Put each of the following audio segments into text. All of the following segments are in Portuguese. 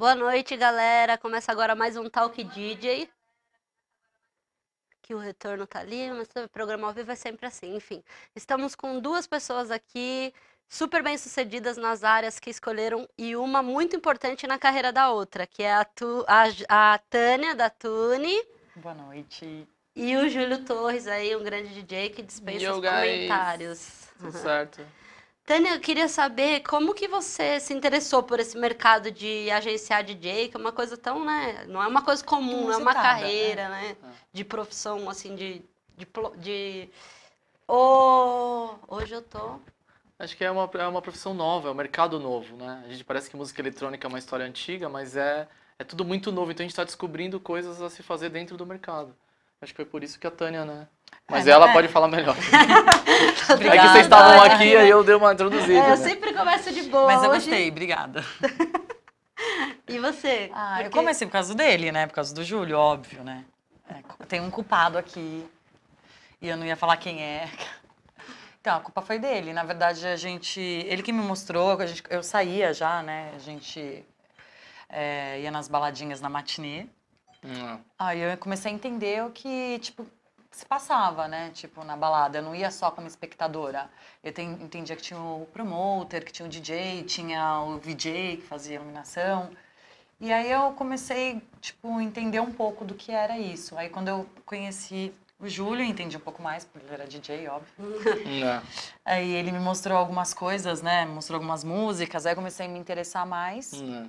Boa noite, galera. Começa agora mais um Talk DJ. Que o retorno tá ali, mas o programa ao vivo é sempre assim. Enfim, estamos com duas pessoas aqui, super bem sucedidas nas áreas que escolheram e uma muito importante na carreira da outra, que é a, tu, a, a Tânia da Tune. Boa noite. E o Júlio Torres aí, um grande DJ que dispensa Yo, os guys. comentários. Tudo certo. Tânia, eu queria saber como que você se interessou por esse mercado de agenciar DJ, que é uma coisa tão, né? Não é uma coisa comum, não é uma né? carreira, né? né? De profissão, assim, de. de, de... Oh, hoje eu tô. Acho que é uma, é uma profissão nova, é um mercado novo, né? A gente parece que música eletrônica é uma história antiga, mas é, é tudo muito novo, então a gente está descobrindo coisas a se fazer dentro do mercado. Acho que foi por isso que a Tânia, né? Mas é, ela pode falar melhor. É obrigada, é que vocês estavam aqui, aí eu dei uma introduzida. É, eu né? sempre começo de boa. Mas eu hoje... gostei, obrigada. e você? Ah, porque... Eu comecei por causa dele, né? Por causa do Júlio, óbvio, né? É, tem um culpado aqui. E eu não ia falar quem é. Então, a culpa foi dele. Na verdade, a gente. Ele que me mostrou, a gente, eu saía já, né? A gente é, ia nas baladinhas na matinê. Hum. Aí eu comecei a entender o que, tipo, se passava, né? Tipo, na balada. Eu não ia só como espectadora. Eu te, entendia que tinha o promoter, que tinha o DJ, tinha o VJ que fazia iluminação. E aí eu comecei, tipo, entender um pouco do que era isso. Aí quando eu conheci o Júlio, entendi um pouco mais, porque ele era DJ, óbvio. É. Aí ele me mostrou algumas coisas, né? mostrou algumas músicas. Aí eu comecei a me interessar mais. É.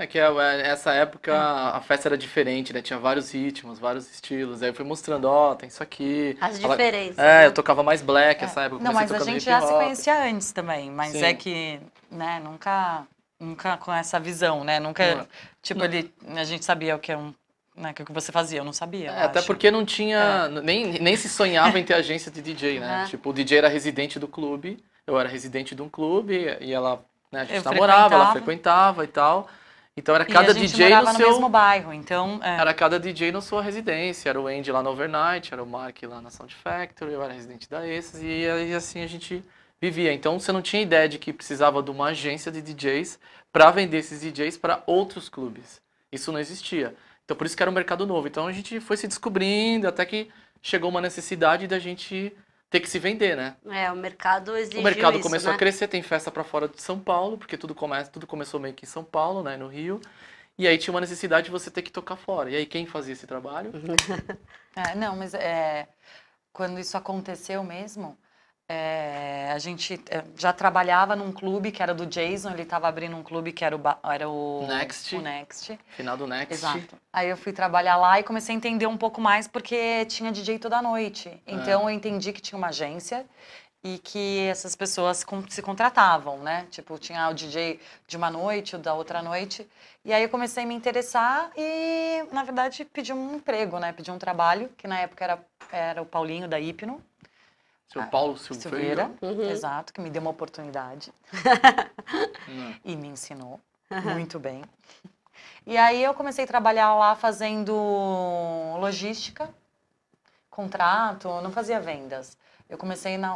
É que é, é, essa época é. a festa era diferente, né? Tinha vários ritmos, vários estilos. Aí eu fui mostrando, ó, oh, tem isso aqui. As diferenças. Ela... É, né? eu tocava mais black é. essa época. Não, mas a gente já se conhecia antes também. Mas Sim. é que, né, nunca, nunca com essa visão, né? Nunca, não. tipo, não. Ele, a gente sabia o que é um né, que você fazia, eu não sabia. É, eu até acho. porque não tinha. É. Nem, nem se sonhava em ter agência de DJ, né? É. Tipo, o DJ era residente do clube, eu era residente de um clube, e ela. Né, a gente eu namorava, ela frequentava e tal. Então era cada DJ no seu. no mesmo bairro, então. É. Era cada DJ na sua residência. Era o Andy lá no Overnight, era o Mark lá na Sound Factory, eu era residente da Esses, e, e assim a gente vivia. Então você não tinha ideia de que precisava de uma agência de DJs para vender esses DJs para outros clubes. Isso não existia. Então por isso que era um mercado novo. Então a gente foi se descobrindo até que chegou uma necessidade da gente ter que se vender, né? É, o mercado exigiu O mercado isso, começou né? a crescer, tem festa para fora de São Paulo, porque tudo, começa, tudo começou meio que em São Paulo, né, no Rio. E aí tinha uma necessidade de você ter que tocar fora. E aí quem fazia esse trabalho? Uhum. é, não, mas é, quando isso aconteceu mesmo, é, a gente é, já trabalhava num clube que era do Jason, ele estava abrindo um clube que era o, era o Next. o Next. Final do Next. Exato. Aí eu fui trabalhar lá e comecei a entender um pouco mais porque tinha DJ toda noite. É. Então é. eu entendi que tinha uma agência e que essas pessoas se contratavam, né? Tipo, tinha o DJ de uma noite, o da outra noite. E aí eu comecei a me interessar e, na verdade, pedi um emprego, né? Pedi um trabalho, que na época era, era o Paulinho da Hipno. Seu ah, Paulo Silveira. Silveira uhum. Exato, que me deu uma oportunidade. e me ensinou uhum. muito bem. E aí eu comecei a trabalhar lá fazendo logística, contrato, não fazia vendas. Eu comecei na,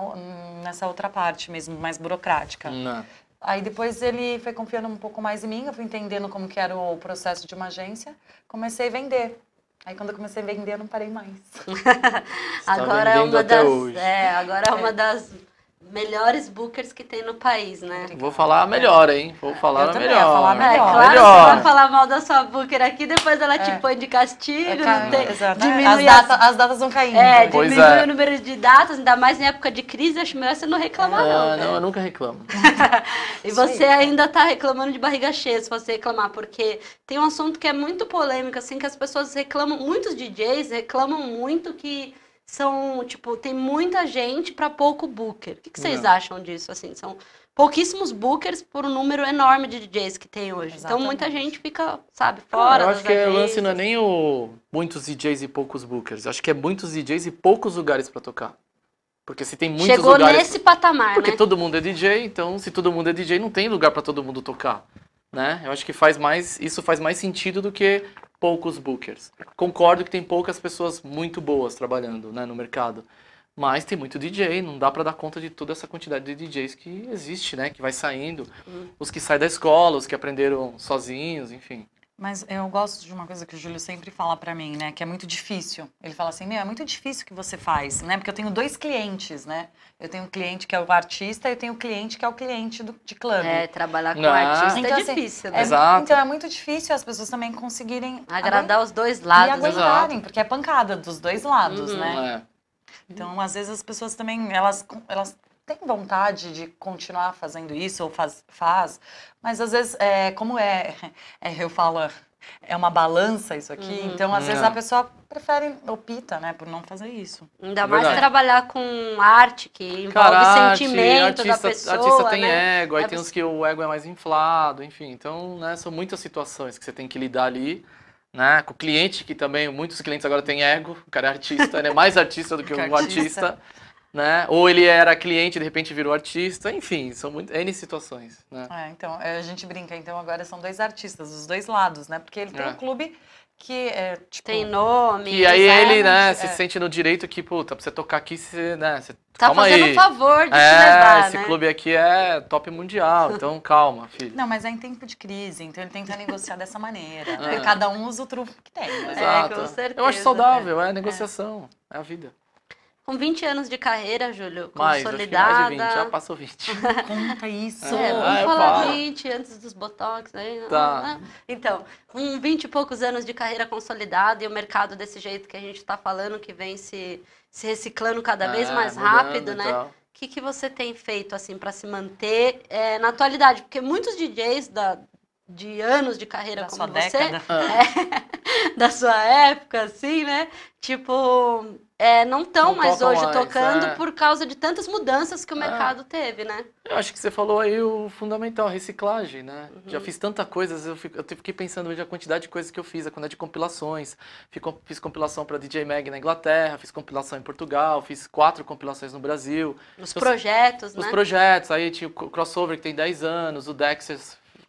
nessa outra parte mesmo, mais burocrática. Né. Aí depois ele foi confiando um pouco mais em mim, eu fui entendendo como que era o processo de uma agência, comecei a vender. Aí quando eu comecei a vender, eu não parei mais. Tá agora, é das, é, agora é uma é. das. agora é uma das melhores bookers que tem no país, né? Obrigada. Vou falar a melhor, hein? Vou é. falar eu a melhor. Falar a melhor. É, claro melhor. você vai falar mal da sua booker aqui, depois ela te é. põe de castigo, é, tem, exato. diminui as, data, as datas vão caindo. É, pois diminui é. o número de datas, ainda mais em época de crise, acho melhor você não reclamar é, não. Não, né? eu nunca reclamo. e você ainda tá reclamando de barriga cheia, se você reclamar, porque tem um assunto que é muito polêmico, assim, que as pessoas reclamam, muitos DJs reclamam muito que são, tipo, tem muita gente para pouco booker. O que, que vocês Não. acham disso, assim? São pouquíssimos bookers por um número enorme de DJs que tem hoje. Exatamente. Então muita gente fica, sabe, fora. Eu acho que o é lance não é nem o muitos DJs e poucos bookers. Eu acho que é muitos DJs e poucos lugares para tocar. Porque se tem muitos Chegou lugares. Chegou nesse patamar, Porque né? todo mundo é DJ, então se todo mundo é DJ, não tem lugar para todo mundo tocar, né? Eu acho que faz mais, isso faz mais sentido do que poucos bookers. Concordo que tem poucas pessoas muito boas trabalhando né, no mercado. Mas tem muito DJ, não dá para dar conta de toda essa quantidade de DJs que existe, né? Que vai saindo. Uhum. Os que saem da escola, os que aprenderam sozinhos, enfim. Mas eu gosto de uma coisa que o Júlio sempre fala para mim, né? Que é muito difícil. Ele fala assim, meu, é muito difícil o que você faz, né? Porque eu tenho dois clientes, né? Eu tenho um cliente que é o artista e eu tenho um cliente que é o cliente do, de clube. É, trabalhar com artista é então, assim, é difícil, né? É, Exato. Então é muito difícil as pessoas também conseguirem... Agradar os dois lados. E né? aguentarem, Exato. porque é pancada dos dois lados, uhum, né? É. Então, às vezes as pessoas também, elas, elas tem vontade de continuar fazendo isso ou faz, faz mas às vezes, é, como é, é, eu falo, é uma balança isso aqui, uhum. então às vezes é. a pessoa prefere, opta, né, por não fazer isso. Ainda é mais Verdade. trabalhar com arte, que envolve Cara, sentimento artista, da pessoa, Artista tem né? ego, aí é tem uns que o ego é mais inflado, enfim, então, né, são muitas situações que você tem que lidar ali, né, com o cliente, que também, muitos clientes agora têm ego, o cara é artista, ele é mais artista do que, que um artista. artista né? Ou ele era cliente de repente virou artista, enfim, são muito, N situações, né? É, então, é, a gente brinca, então agora são dois artistas, os dois lados, né? Porque ele tem é. um clube que é, tipo, tem nome. E aí exames, ele, né, é. se sente no direito que, puta, pra você tocar aqui, você, né, você, tá calma fazendo aí. um favor de é, te levar, esse né? clube aqui é top mundial, então calma, filho. Não, mas é em tempo de crise, então ele tenta negociar dessa maneira. Né? É. Cada um usa o truque que tem. Né? Exato. É, com certeza. Eu acho saudável, é, negociação, é a vida. Com 20 anos de carreira, Júlio, mais, consolidada. Mais, mais de 20, já passou 20. Conta isso! É, vamos ah, é, falar 20 antes dos Botox, né? Tá. Então, com 20 e poucos anos de carreira consolidada e o mercado desse jeito que a gente está falando, que vem se, se reciclando cada vez é, mais rápido, né? O que, que você tem feito, assim, para se manter é, na atualidade? Porque muitos DJs da, de anos de carreira da como você, década. É, da sua época, assim, né? Tipo, é, não estão mais hoje mais, tocando é. por causa de tantas mudanças que o é. mercado é. teve, né? Eu acho que você falou aí o fundamental, reciclagem, né? Uhum. Já fiz tanta coisa, eu, fico, eu fiquei pensando hoje a quantidade de coisas que eu fiz, a quantidade de compilações. Fico, fiz compilação para DJ Mag na Inglaterra, fiz compilação em Portugal, fiz quatro compilações no Brasil. Os então, assim, projetos, os, né? Os projetos, aí tinha o crossover que tem 10 anos, o Dexter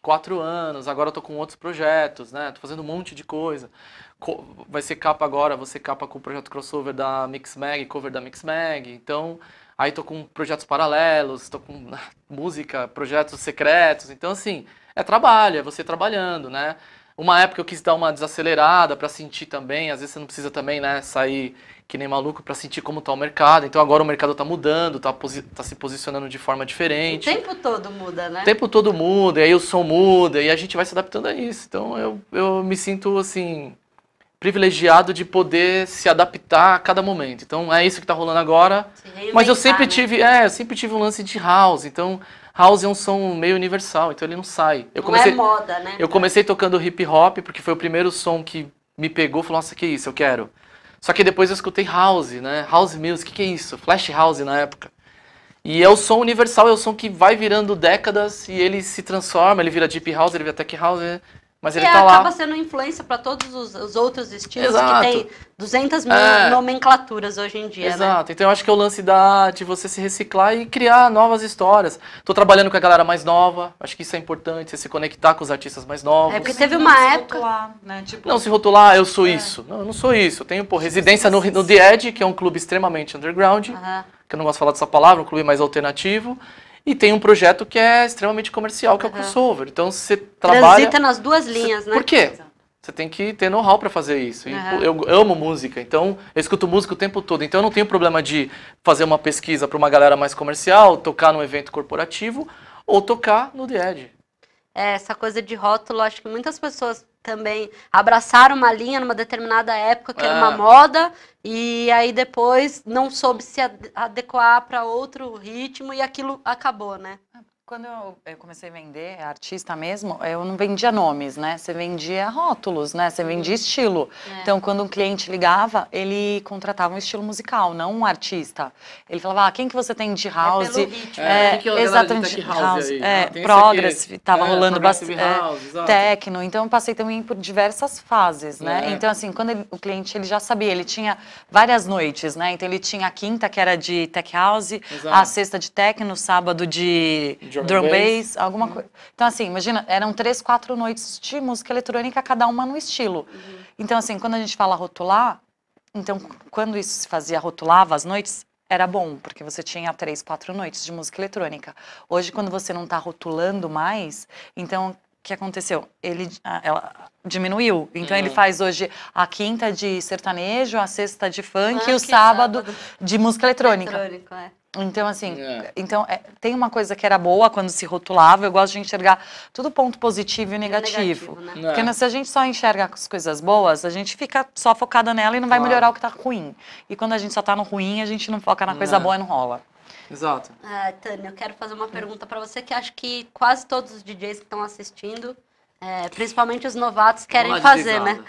quatro anos, agora eu tô com outros projetos, né? Tô fazendo um monte de coisa. Co vai ser capa agora, você capa com o projeto crossover da Mix Mag, cover da Mix Mag. Então, aí tô com projetos paralelos, tô com música, projetos secretos. Então, assim, é trabalho, é você trabalhando, né? Uma época eu quis dar uma desacelerada para sentir também, às vezes você não precisa também, né, sair que nem maluco para sentir como tá o mercado. Então agora o mercado tá mudando, tá, tá, se posicionando de forma diferente. O tempo todo muda, né? O tempo todo muda, e aí o som muda, e a gente vai se adaptando a isso. Então eu, eu me sinto assim privilegiado de poder se adaptar a cada momento. Então é isso que tá rolando agora. Mas eu sempre né? tive, é, eu sempre tive um lance de house, então house é um som meio universal, então ele não sai. Eu comecei, não é moda, né? Eu comecei tocando hip hop, porque foi o primeiro som que me pegou, falou, nossa, que isso, eu quero. Só que depois eu escutei house, né? House music, que que é isso? Flash house na época. E é o som universal, é o som que vai virando décadas e ele se transforma, ele vira deep house, ele vira tech house, é mas ele e é, tá acaba lá. acaba sendo influência para todos os, os, outros estilos Exato. que tem 200 mil é. nomenclaturas hoje em dia. Né? Exato. Né? Então eu acho que é o lance da, de você se reciclar e criar novas histórias. Tô trabalhando com a galera mais nova, acho que isso é importante, você se conectar com os artistas mais novos. É porque teve uma não época. Se rotular, né? tipo... Não se rotular, eu sou é. isso. Não, eu não sou isso. Eu tenho pô, tipo, residência no, no The Edge, que é um clube extremamente underground. Que eu não gosto de falar dessa palavra, um clube mais alternativo. E tem um projeto que é extremamente comercial, que uhum. é o crossover. Então você trabalha. Transita nas duas linhas, né? Por quê? Você tem que ter know-how para fazer isso. Uhum. Eu amo música, então eu escuto música o tempo todo. Então eu não tenho problema de fazer uma pesquisa para uma galera mais comercial, tocar num evento corporativo ou tocar no The Edge. É, essa coisa de rótulo, acho que muitas pessoas também abraçaram uma linha numa determinada época que era uma ah. moda e aí depois não soube se adequar para outro ritmo e aquilo acabou, né? Quando eu comecei a vender, é artista mesmo, eu não vendia nomes, né? Você vendia rótulos, né? Você vendia uhum. estilo. É. Então, quando um cliente ligava, ele contratava um estilo musical, não um artista. Ele falava, ah, quem que você tem de é house? É, é, é exatamente, tá house, house é, né? é progressive, tava rolando bastante, techno. Então, eu passei também por diversas fases, né? Então, assim, quando ele, o cliente, ele já sabia, ele tinha várias noites, né? Então, ele tinha a quinta, que era de tech house, Exato. a sexta de techno, sábado de Drum, drum bass, bass, alguma coisa. Então, assim, imagina, eram três, quatro noites de música eletrônica, cada uma no estilo. Uhum. Então, assim, quando a gente fala rotular, então, quando isso se fazia, rotulava as noites, era bom, porque você tinha três, quatro noites de música eletrônica. Hoje, quando você não está rotulando mais, então o que aconteceu? Ele ela diminuiu. Então ele hum. faz hoje a quinta de sertanejo, a sexta de funk, funk e o sábado, sábado, de música eletrônica. Eletrônico, é. Então, assim, é. então é, tem uma coisa que era boa quando se rotulava, eu gosto de enxergar tudo ponto positivo e negativo. negativo né? É. Porque né, se a gente só enxerga as coisas boas, a gente fica só focada nela e não vai melhorar o que está ruim. E quando a gente só está no ruim, a gente não foca na coisa é. boa e não rola. Exato. Ah, Tânia, eu quero fazer uma pergunta para você que acho que quase todos os DJs que estão assistindo, é, principalmente os novatos, querem fazer, né?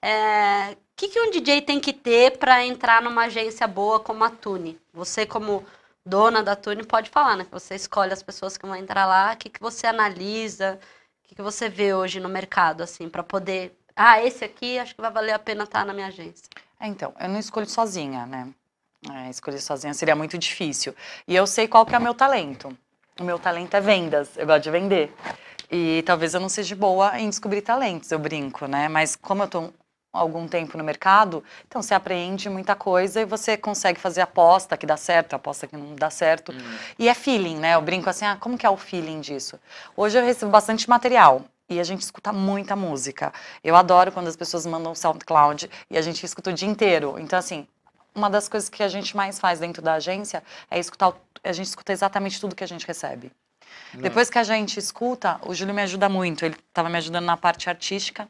Uhum que, que um DJ tem que ter para entrar numa agência boa como a Tune? Você, como dona da Tune, pode falar, né? Você escolhe as pessoas que vão entrar lá, o que, que você analisa, o que, que você vê hoje no mercado, assim, para poder. Ah, esse aqui acho que vai valer a pena estar tá na minha agência. É, então, eu não escolho sozinha, né? É, escolher sozinha seria muito difícil. E eu sei qual que é o meu talento. O meu talento é vendas, eu gosto de vender. E talvez eu não seja boa em descobrir talentos, eu brinco, né? Mas como eu tô algum tempo no mercado, então você aprende muita coisa e você consegue fazer aposta que dá certo, aposta que não dá certo. Uhum. E é feeling, né? Eu brinco assim, ah, como que é o feeling disso? Hoje eu recebo bastante material e a gente escuta muita música. Eu adoro quando as pessoas mandam SoundCloud e a gente escuta o dia inteiro. Então, assim, uma das coisas que a gente mais faz dentro da agência é escutar, a gente escuta exatamente tudo que a gente recebe. Não. Hum. Depois que a gente escuta, o Júlio me ajuda muito. Ele estava me ajudando na parte artística.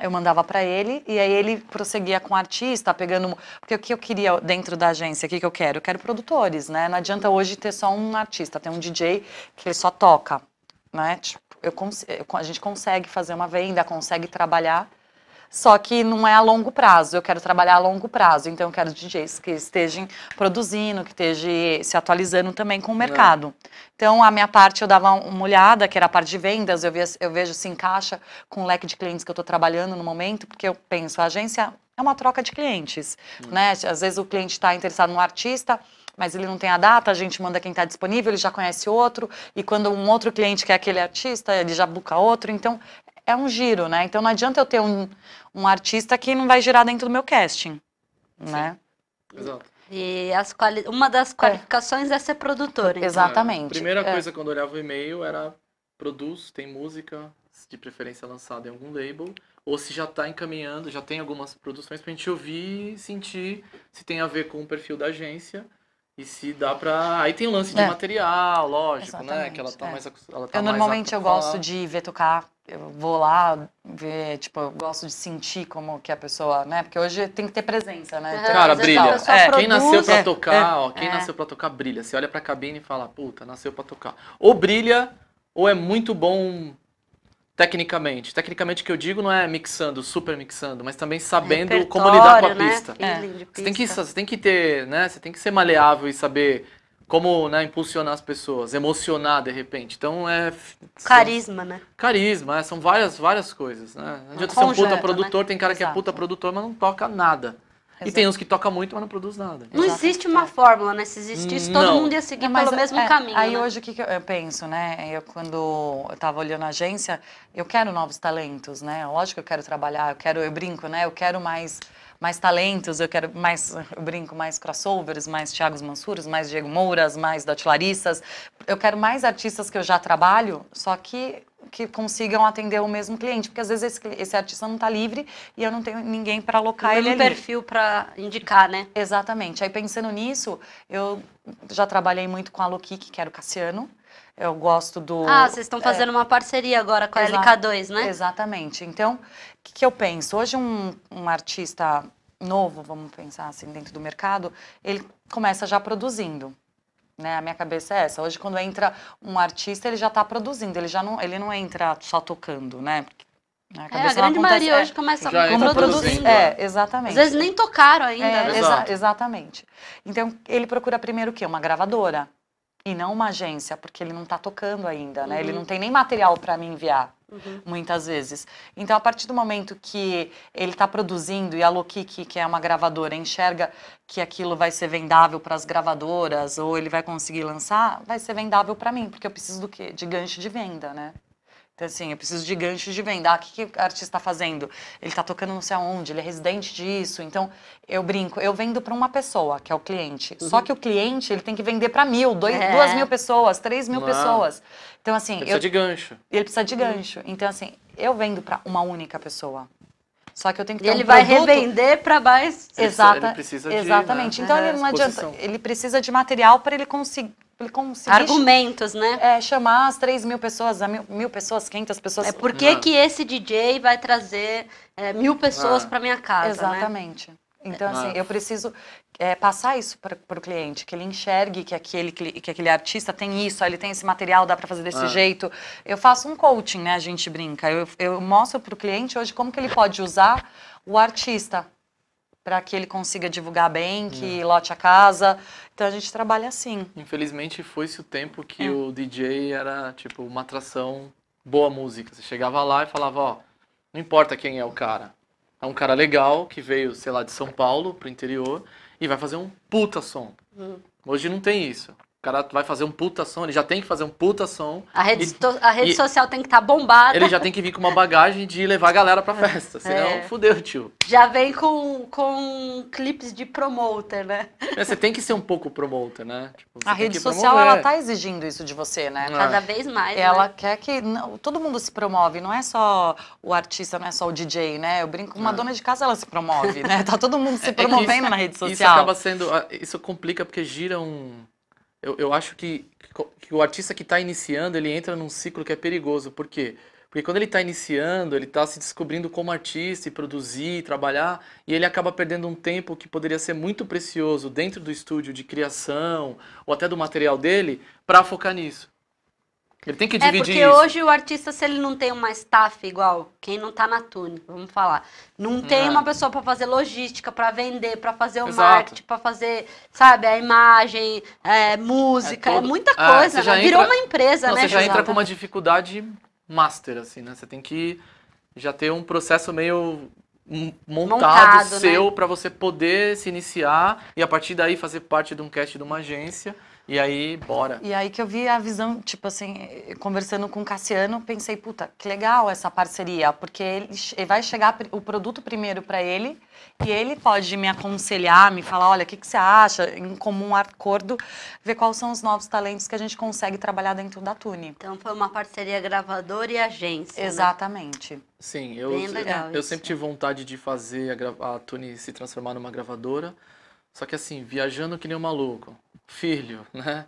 Eu mandava para ele e aí ele prosseguia com o artista, pegando. Porque o que eu queria dentro da agência, o que eu quero? Eu quero produtores, né? Não adianta hoje ter só um artista, ter um DJ que ele só toca, né? Tipo, eu, cons... a gente consegue fazer uma venda, consegue trabalhar só que não é a longo prazo. Eu quero trabalhar a longo prazo, então eu quero DJs que estejam produzindo, que estejam se atualizando também com o é. mercado. Não. Então, a minha parte eu dava uma olhada, que era a parte de vendas, eu, via, eu vejo se encaixa com o leque de clientes que eu estou trabalhando no momento, porque eu penso, a agência é uma troca de clientes, hum. né? Às vezes o cliente está interessado no artista, mas ele não tem a data, a gente manda quem está disponível, ele já conhece outro, e quando um outro cliente quer aquele artista, ele já busca outro. Então, é um giro, né? Então não adianta eu ter um, um artista que não vai girar dentro do meu casting, Sim. né? Exato. E as quali... uma das é. qualificações é, é ser produtor. Então. Exatamente. É, primeira coisa quando eu olhava o e-mail era produz, tem música, de preferência lançada em algum label, ou se já está encaminhando, já tem algumas produções para a gente ouvir e sentir se tem a ver com o perfil da agência. E se dá pra. Aí tem o lance de é. material, lógico, Exatamente, né? Que ela tá é. mais. Ela tá eu mais normalmente eu gosto de ver tocar. Eu vou lá ver, tipo, eu gosto de sentir como que a pessoa, né? Porque hoje tem que ter presença, né? Uhum, Cara, brilha. É. Quem nasceu pra tocar, ó, é. quem é. nasceu pra tocar, brilha. Você olha pra cabine e fala, puta, nasceu pra tocar. Ou brilha, ou é muito bom Tecnicamente. Tecnicamente que eu digo não é mixando, super mixando, mas também sabendo Repertório, como lidar com a né? pista. É. Você, tem que, você tem que ter, né? Você tem que ser maleável e saber como né, impulsionar as pessoas, emocionar de repente. Então é. Carisma, são, né? Carisma, é, são várias, várias coisas, né? Não adianta ser um puta né? produtor, né? tem cara Exato. que é puta produtor, mas não toca nada. Exato. E tem uns que tocam muito, mas não produz nada. Não Exato. existe uma fórmula, né? Se existisse, hum, todo não. mundo ia seguir pelo mesmo é, caminho. Aí né? hoje o que, eu penso, né? Eu, quando eu estava olhando a agência, eu quero novos talentos, né? Lógico que eu quero trabalhar, eu quero, eu brinco, né? Eu quero mais mais talentos, eu quero mais, eu brinco, mais crossovers, mais Thiagos Mansuros, mais Diego Mouras, mais Dot Larissas. Eu quero mais artistas que eu já trabalho, só que que consigam atender o mesmo cliente, porque às vezes esse, esse artista não está livre e eu não tenho ninguém para alocar ele. Tem um perfil para indicar, né? Exatamente. Aí pensando nisso, eu já trabalhei muito com a Loki, que era o Cassiano. Eu gosto do. Ah, vocês estão é. fazendo é, uma parceria agora com a LK2, né? Exatamente. Então, o que, que, eu penso? Hoje, um, um artista novo, vamos pensar assim, dentro do mercado, ele começa já produzindo. Né? A minha cabeça é essa. Hoje, quando entra um artista, ele já está produzindo, ele já não, ele não entra só tocando, né? Porque a, é, a grande maioria é, hoje começa a produzir produzindo. É, é, exatamente. Às vezes nem tocaram ainda. É, né? exa exatamente. Então, ele procura primeiro o quê? Uma gravadora e não uma agência, porque ele não está tocando ainda, né? Uhum. Ele não tem nem material para me enviar uhum. muitas vezes. Então, a partir do momento que ele está produzindo e a Lokiki, que é uma gravadora, enxerga que aquilo vai ser vendável para as gravadoras ou ele vai conseguir lançar, vai ser vendável para mim, porque eu preciso do quê? De gancho de venda, né? Então, assim, eu preciso de ganchos de venda. Ah, o que, que o artista está fazendo? Ele está tocando não sei aonde, ele é residente disso. Então, eu brinco, eu vendo para uma pessoa, que é o cliente. Uhum. Só que o cliente, ele tem que vender para mil, dois, é. duas mil pessoas, três mil pessoas. Então, assim... Ele precisa eu, de gancho. Ele precisa de gancho. Então, assim, eu vendo para uma única pessoa. Só que eu tenho que ter e ele um vai produto... revender para mais... Exata, ele precisa de, né? exatamente. Né? Então, ele não adianta. Ele precisa de material para ele conseguir ele Argumentos, né? É, chamar as 3 mil pessoas, mil, mil, pessoas, 500 pessoas. É por que, que esse DJ vai trazer é, mil pessoas ah. para minha casa, né? Exatamente. Né? Então, assim, eu preciso é, passar isso para o cliente, que ele enxergue que aquele, que aquele artista tem isso, ele tem esse material, dá para fazer desse ah. jeito. Eu faço um coaching, né? A gente brinca. Eu, eu mostro para o cliente hoje como que ele pode usar o artista para que ele consiga divulgar bem, que é. lote a casa. Então a gente trabalha assim. Infelizmente foi-se o tempo que é. o DJ era tipo uma atração boa música. Você chegava lá e falava, ó, não importa quem é o cara. É um cara legal que veio, sei lá, de São Paulo pro interior e vai fazer um puta som. Uhum. Hoje não tem isso. O cara vai fazer um puta som, ele já tem que fazer um puta som. A rede, e, a rede social tem que estar tá bombada. Ele já tem que vir com uma bagagem de levar a galera pra é, festa, senão é. fudeu, tio. Já vem com, com clipes de promoter, né? É, você tem que ser um pouco promoter, né? Tipo, a rede social, ela tá exigindo isso de você, né? É. Cada vez mais, né? Ela né? quer que não, todo mundo se promove, não é só o artista, não é só o DJ, né? Eu brinco, uma é. dona de casa, ela se promove, né? Tá todo mundo se promovendo isso, na rede social. Isso acaba sendo, ah, isso complica porque gira um eu, eu acho que, que o artista que está iniciando, ele entra num ciclo que é perigoso. Por quê? Porque quando ele está iniciando, ele está se descobrindo como artista e produzir, e trabalhar, e ele acaba perdendo um tempo que poderia ser muito precioso dentro do estúdio de criação ou até do material dele para focar nisso. Ele tem que é, dividir. É porque isso. hoje o artista, se ele não tem uma staff igual, quem não tá na Tune, vamos falar, não tem é. uma pessoa para fazer logística, para vender, para fazer o Exato. marketing, para fazer, sabe, a imagem, é, música, é, é muita ah, coisa. Né? Entra... Virou uma empresa, não, né? Você já Exato. entra com uma dificuldade master, assim, né? Você tem que já ter um processo meio montado, montado né? seu né? para você poder se iniciar e a partir daí fazer parte de um cast de uma agência. E aí, bora. E aí que eu vi a visão, tipo assim, conversando com o Cassiano, pensei, puta, que legal essa parceria, porque ele, ele vai chegar o produto primeiro para ele e ele pode me aconselhar, me falar, olha, o que, que você acha, em comum acordo, ver quais são os novos talentos que a gente consegue trabalhar dentro da Tune. Então foi uma parceria gravadora e agência. Né? Exatamente. Né? Sim, eu, eu, eu sempre tive vontade de fazer a, a Tune se transformar numa gravadora, só que assim, viajando que nem um maluco filho, né?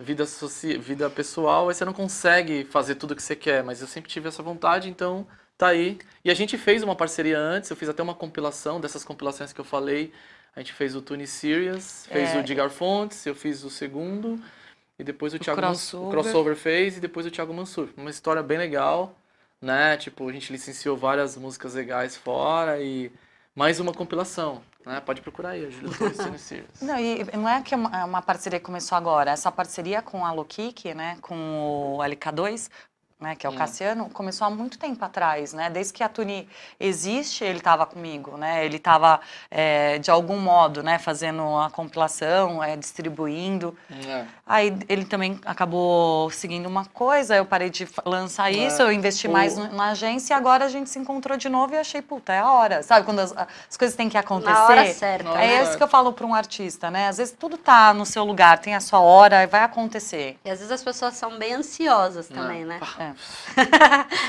Vida, social, vida pessoal, aí você não consegue fazer tudo o que você quer, mas eu sempre tive essa vontade, então tá aí. E a gente fez uma parceria antes, eu fiz até uma compilação dessas compilações que eu falei. A gente fez o Tune Serious, fez é. o Digar Fontes, eu fiz o segundo, e depois o, o Thiago crossover. Mansur, o crossover fez, e depois o Thiago Mansur. Uma história bem legal, né? Tipo, a gente licenciou várias músicas legais fora e mais uma compilação. Né? Pode procurar aí, os Júlia Não, e não é que é uma, é uma parceria que começou agora. Essa é parceria com a Loquique, né, com o LK2, né, que é o Sim. Cassiano, começou há muito tempo atrás, né? Desde que a Tuni existe, ele estava comigo, né? Ele estava é, de algum modo, né, fazendo a compilação, é, distribuindo. É. Aí ele também acabou seguindo uma coisa, eu parei de lançar é. isso, eu investi o... mais na agência e agora a gente se encontrou de novo e achei, puta, é a hora. Sabe quando as, as coisas têm que acontecer? Na hora certa. É isso que eu falo para um artista, né? Às vezes tudo tá no seu lugar, tem a sua hora, vai acontecer. E às vezes as pessoas são bem ansiosas é. também, né? É.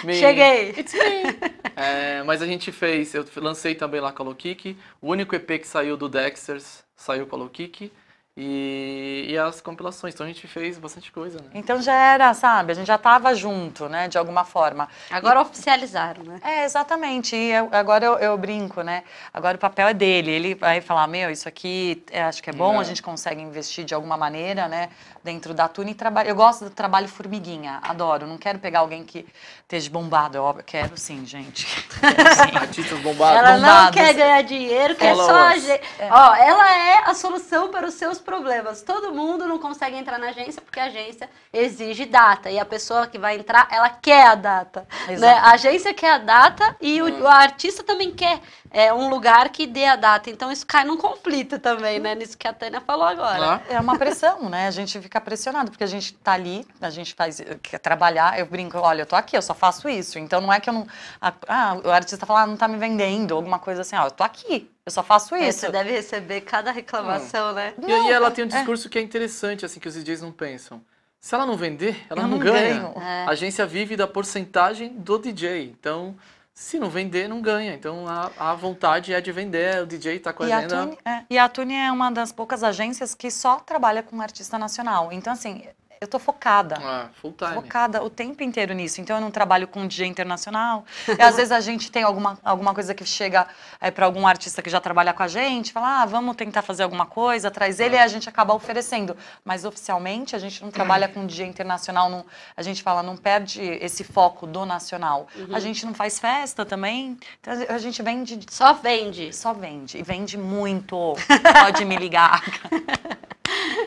É. Cheguei! It's me! É, mas a gente fez, eu lancei também lá com a Low Kick. O único EP que saiu do Dexters saiu com a Low Kick. E, e, as compilações. Então a gente fez bastante coisa, né? Então já era, sabe, a gente já estava junto, né, de alguma forma. Agora e... oficializaram, né? É, exatamente. E eu, agora eu, eu, brinco, né? Agora o papel é dele. Ele vai falar, meu, isso aqui é, acho que é bom, é. a gente consegue investir de alguma maneira, né, dentro da Tuna e trabalho. Eu gosto do trabalho formiguinha, adoro. Não quero pegar alguém que esteja bombado, eu quero sim, gente. Quero, sim. Artistas Ela bombados. não quer ganhar dinheiro, quer só... É. Ó, é. ela é a solução para os seus problemas problemas. Todo mundo não consegue entrar na agência porque a agência exige data. E a pessoa que vai entrar, ela quer a data. Né? A agência quer a data e o, hum. o artista também quer é, um lugar que dê a data. Então isso cai num conflito também, né? Nisso que a Tânia falou agora. É uma pressão, né? A gente fica pressionado, porque a gente tá ali, a gente faz, eh, quer trabalhar, eu brinco, olha, eu tô aqui, eu só faço isso. Então não é que eu não. Ah, o artista fala, ah, não tá me vendendo, alguma coisa assim, ó, eu tô aqui. Eu só faço é, isso. É, você deve receber cada reclamação, hum. né? E aí ela tem um é. discurso é. que é interessante, assim, que os DJs não pensam. Se ela não vender, ela não, não, ganha. É. A agência vive da porcentagem do DJ. Então, se não vender, não ganha. Então, a, a vontade é de vender, o DJ está com a e agenda... A Tune, é. E a Tune é uma das poucas agências que só trabalha com artista nacional. Então, assim, eu tô focada. Ah, full time. Focada o tempo inteiro nisso. Então eu não trabalho com DJ dia internacional. e, às vezes a gente tem alguma, alguma coisa que chega é, para algum artista que já trabalha com a gente, fala, ah, vamos tentar fazer alguma coisa, traz ele é. e a gente acaba oferecendo. Mas oficialmente a gente não trabalha com DJ dia internacional. Não, a gente fala, não perde esse foco do nacional. Uhum. A gente não faz festa também. Então a gente vende. Só vende. Só vende. E vende muito. Pode me ligar.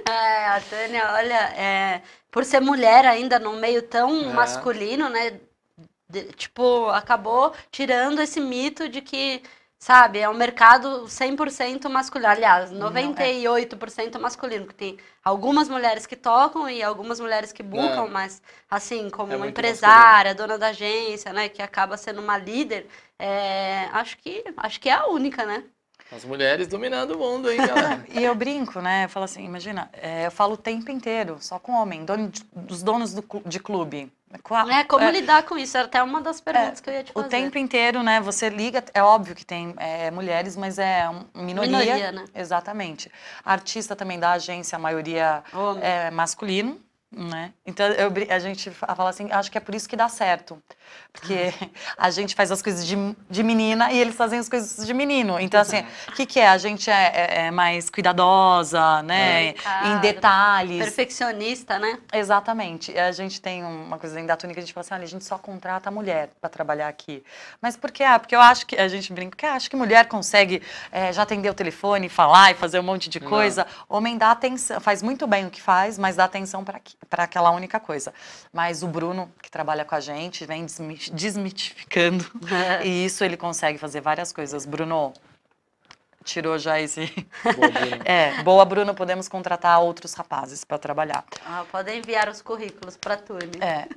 É, a Tânia, olha, é, por ser mulher ainda num meio tão é. masculino, né? De, tipo, acabou tirando esse mito de que, sabe, é um mercado 100% masculino. Aliás, 98% é. masculino, que tem algumas mulheres que tocam e algumas mulheres que bucam, é. mas assim, como é uma empresária, masculino. dona da agência, né, que acaba sendo uma líder, acho que acho que é a única, né? As mulheres dominando o mundo, hein, galera? e eu brinco, né? Eu falo assim, imagina, é, eu falo o tempo inteiro, só com homem, dono de, os donos do, de clube. Qual, é? é, como é, lidar com isso? Era até uma das perguntas é, que eu ia te fazer. O tempo inteiro, né? Você liga, é óbvio que tem é, mulheres, mas é minoria. Minoria, né? Exatamente. artista também da agência, a maioria homem. é masculino. Né? Então eu, a gente fala assim, acho que é por isso que dá certo. Porque ah. a gente faz as coisas de, de menina e eles fazem as coisas de menino. Então, assim, é. o que, que é? A gente é, é, é mais cuidadosa, né? É, cara, em detalhes. Perfeccionista, né? Exatamente. A gente tem uma coisa dentro da túnica, a gente fala assim, olha, a gente só contrata a mulher para trabalhar aqui. Mas por que? Ah, porque eu acho que, a gente brinca, que acho que mulher consegue é, já atender o telefone, falar e fazer um monte de coisa. Não. Homem dá atenção, faz muito bem o que faz, mas dá atenção para quê para aquela única coisa. Mas o Bruno, que trabalha com a gente, vem desmitificando. e isso ele consegue fazer várias coisas. Bruno, tirou já esse. Boa, Bruno. é, boa, Bruno, podemos contratar outros rapazes para trabalhar. Ah, podem enviar os currículos para a É.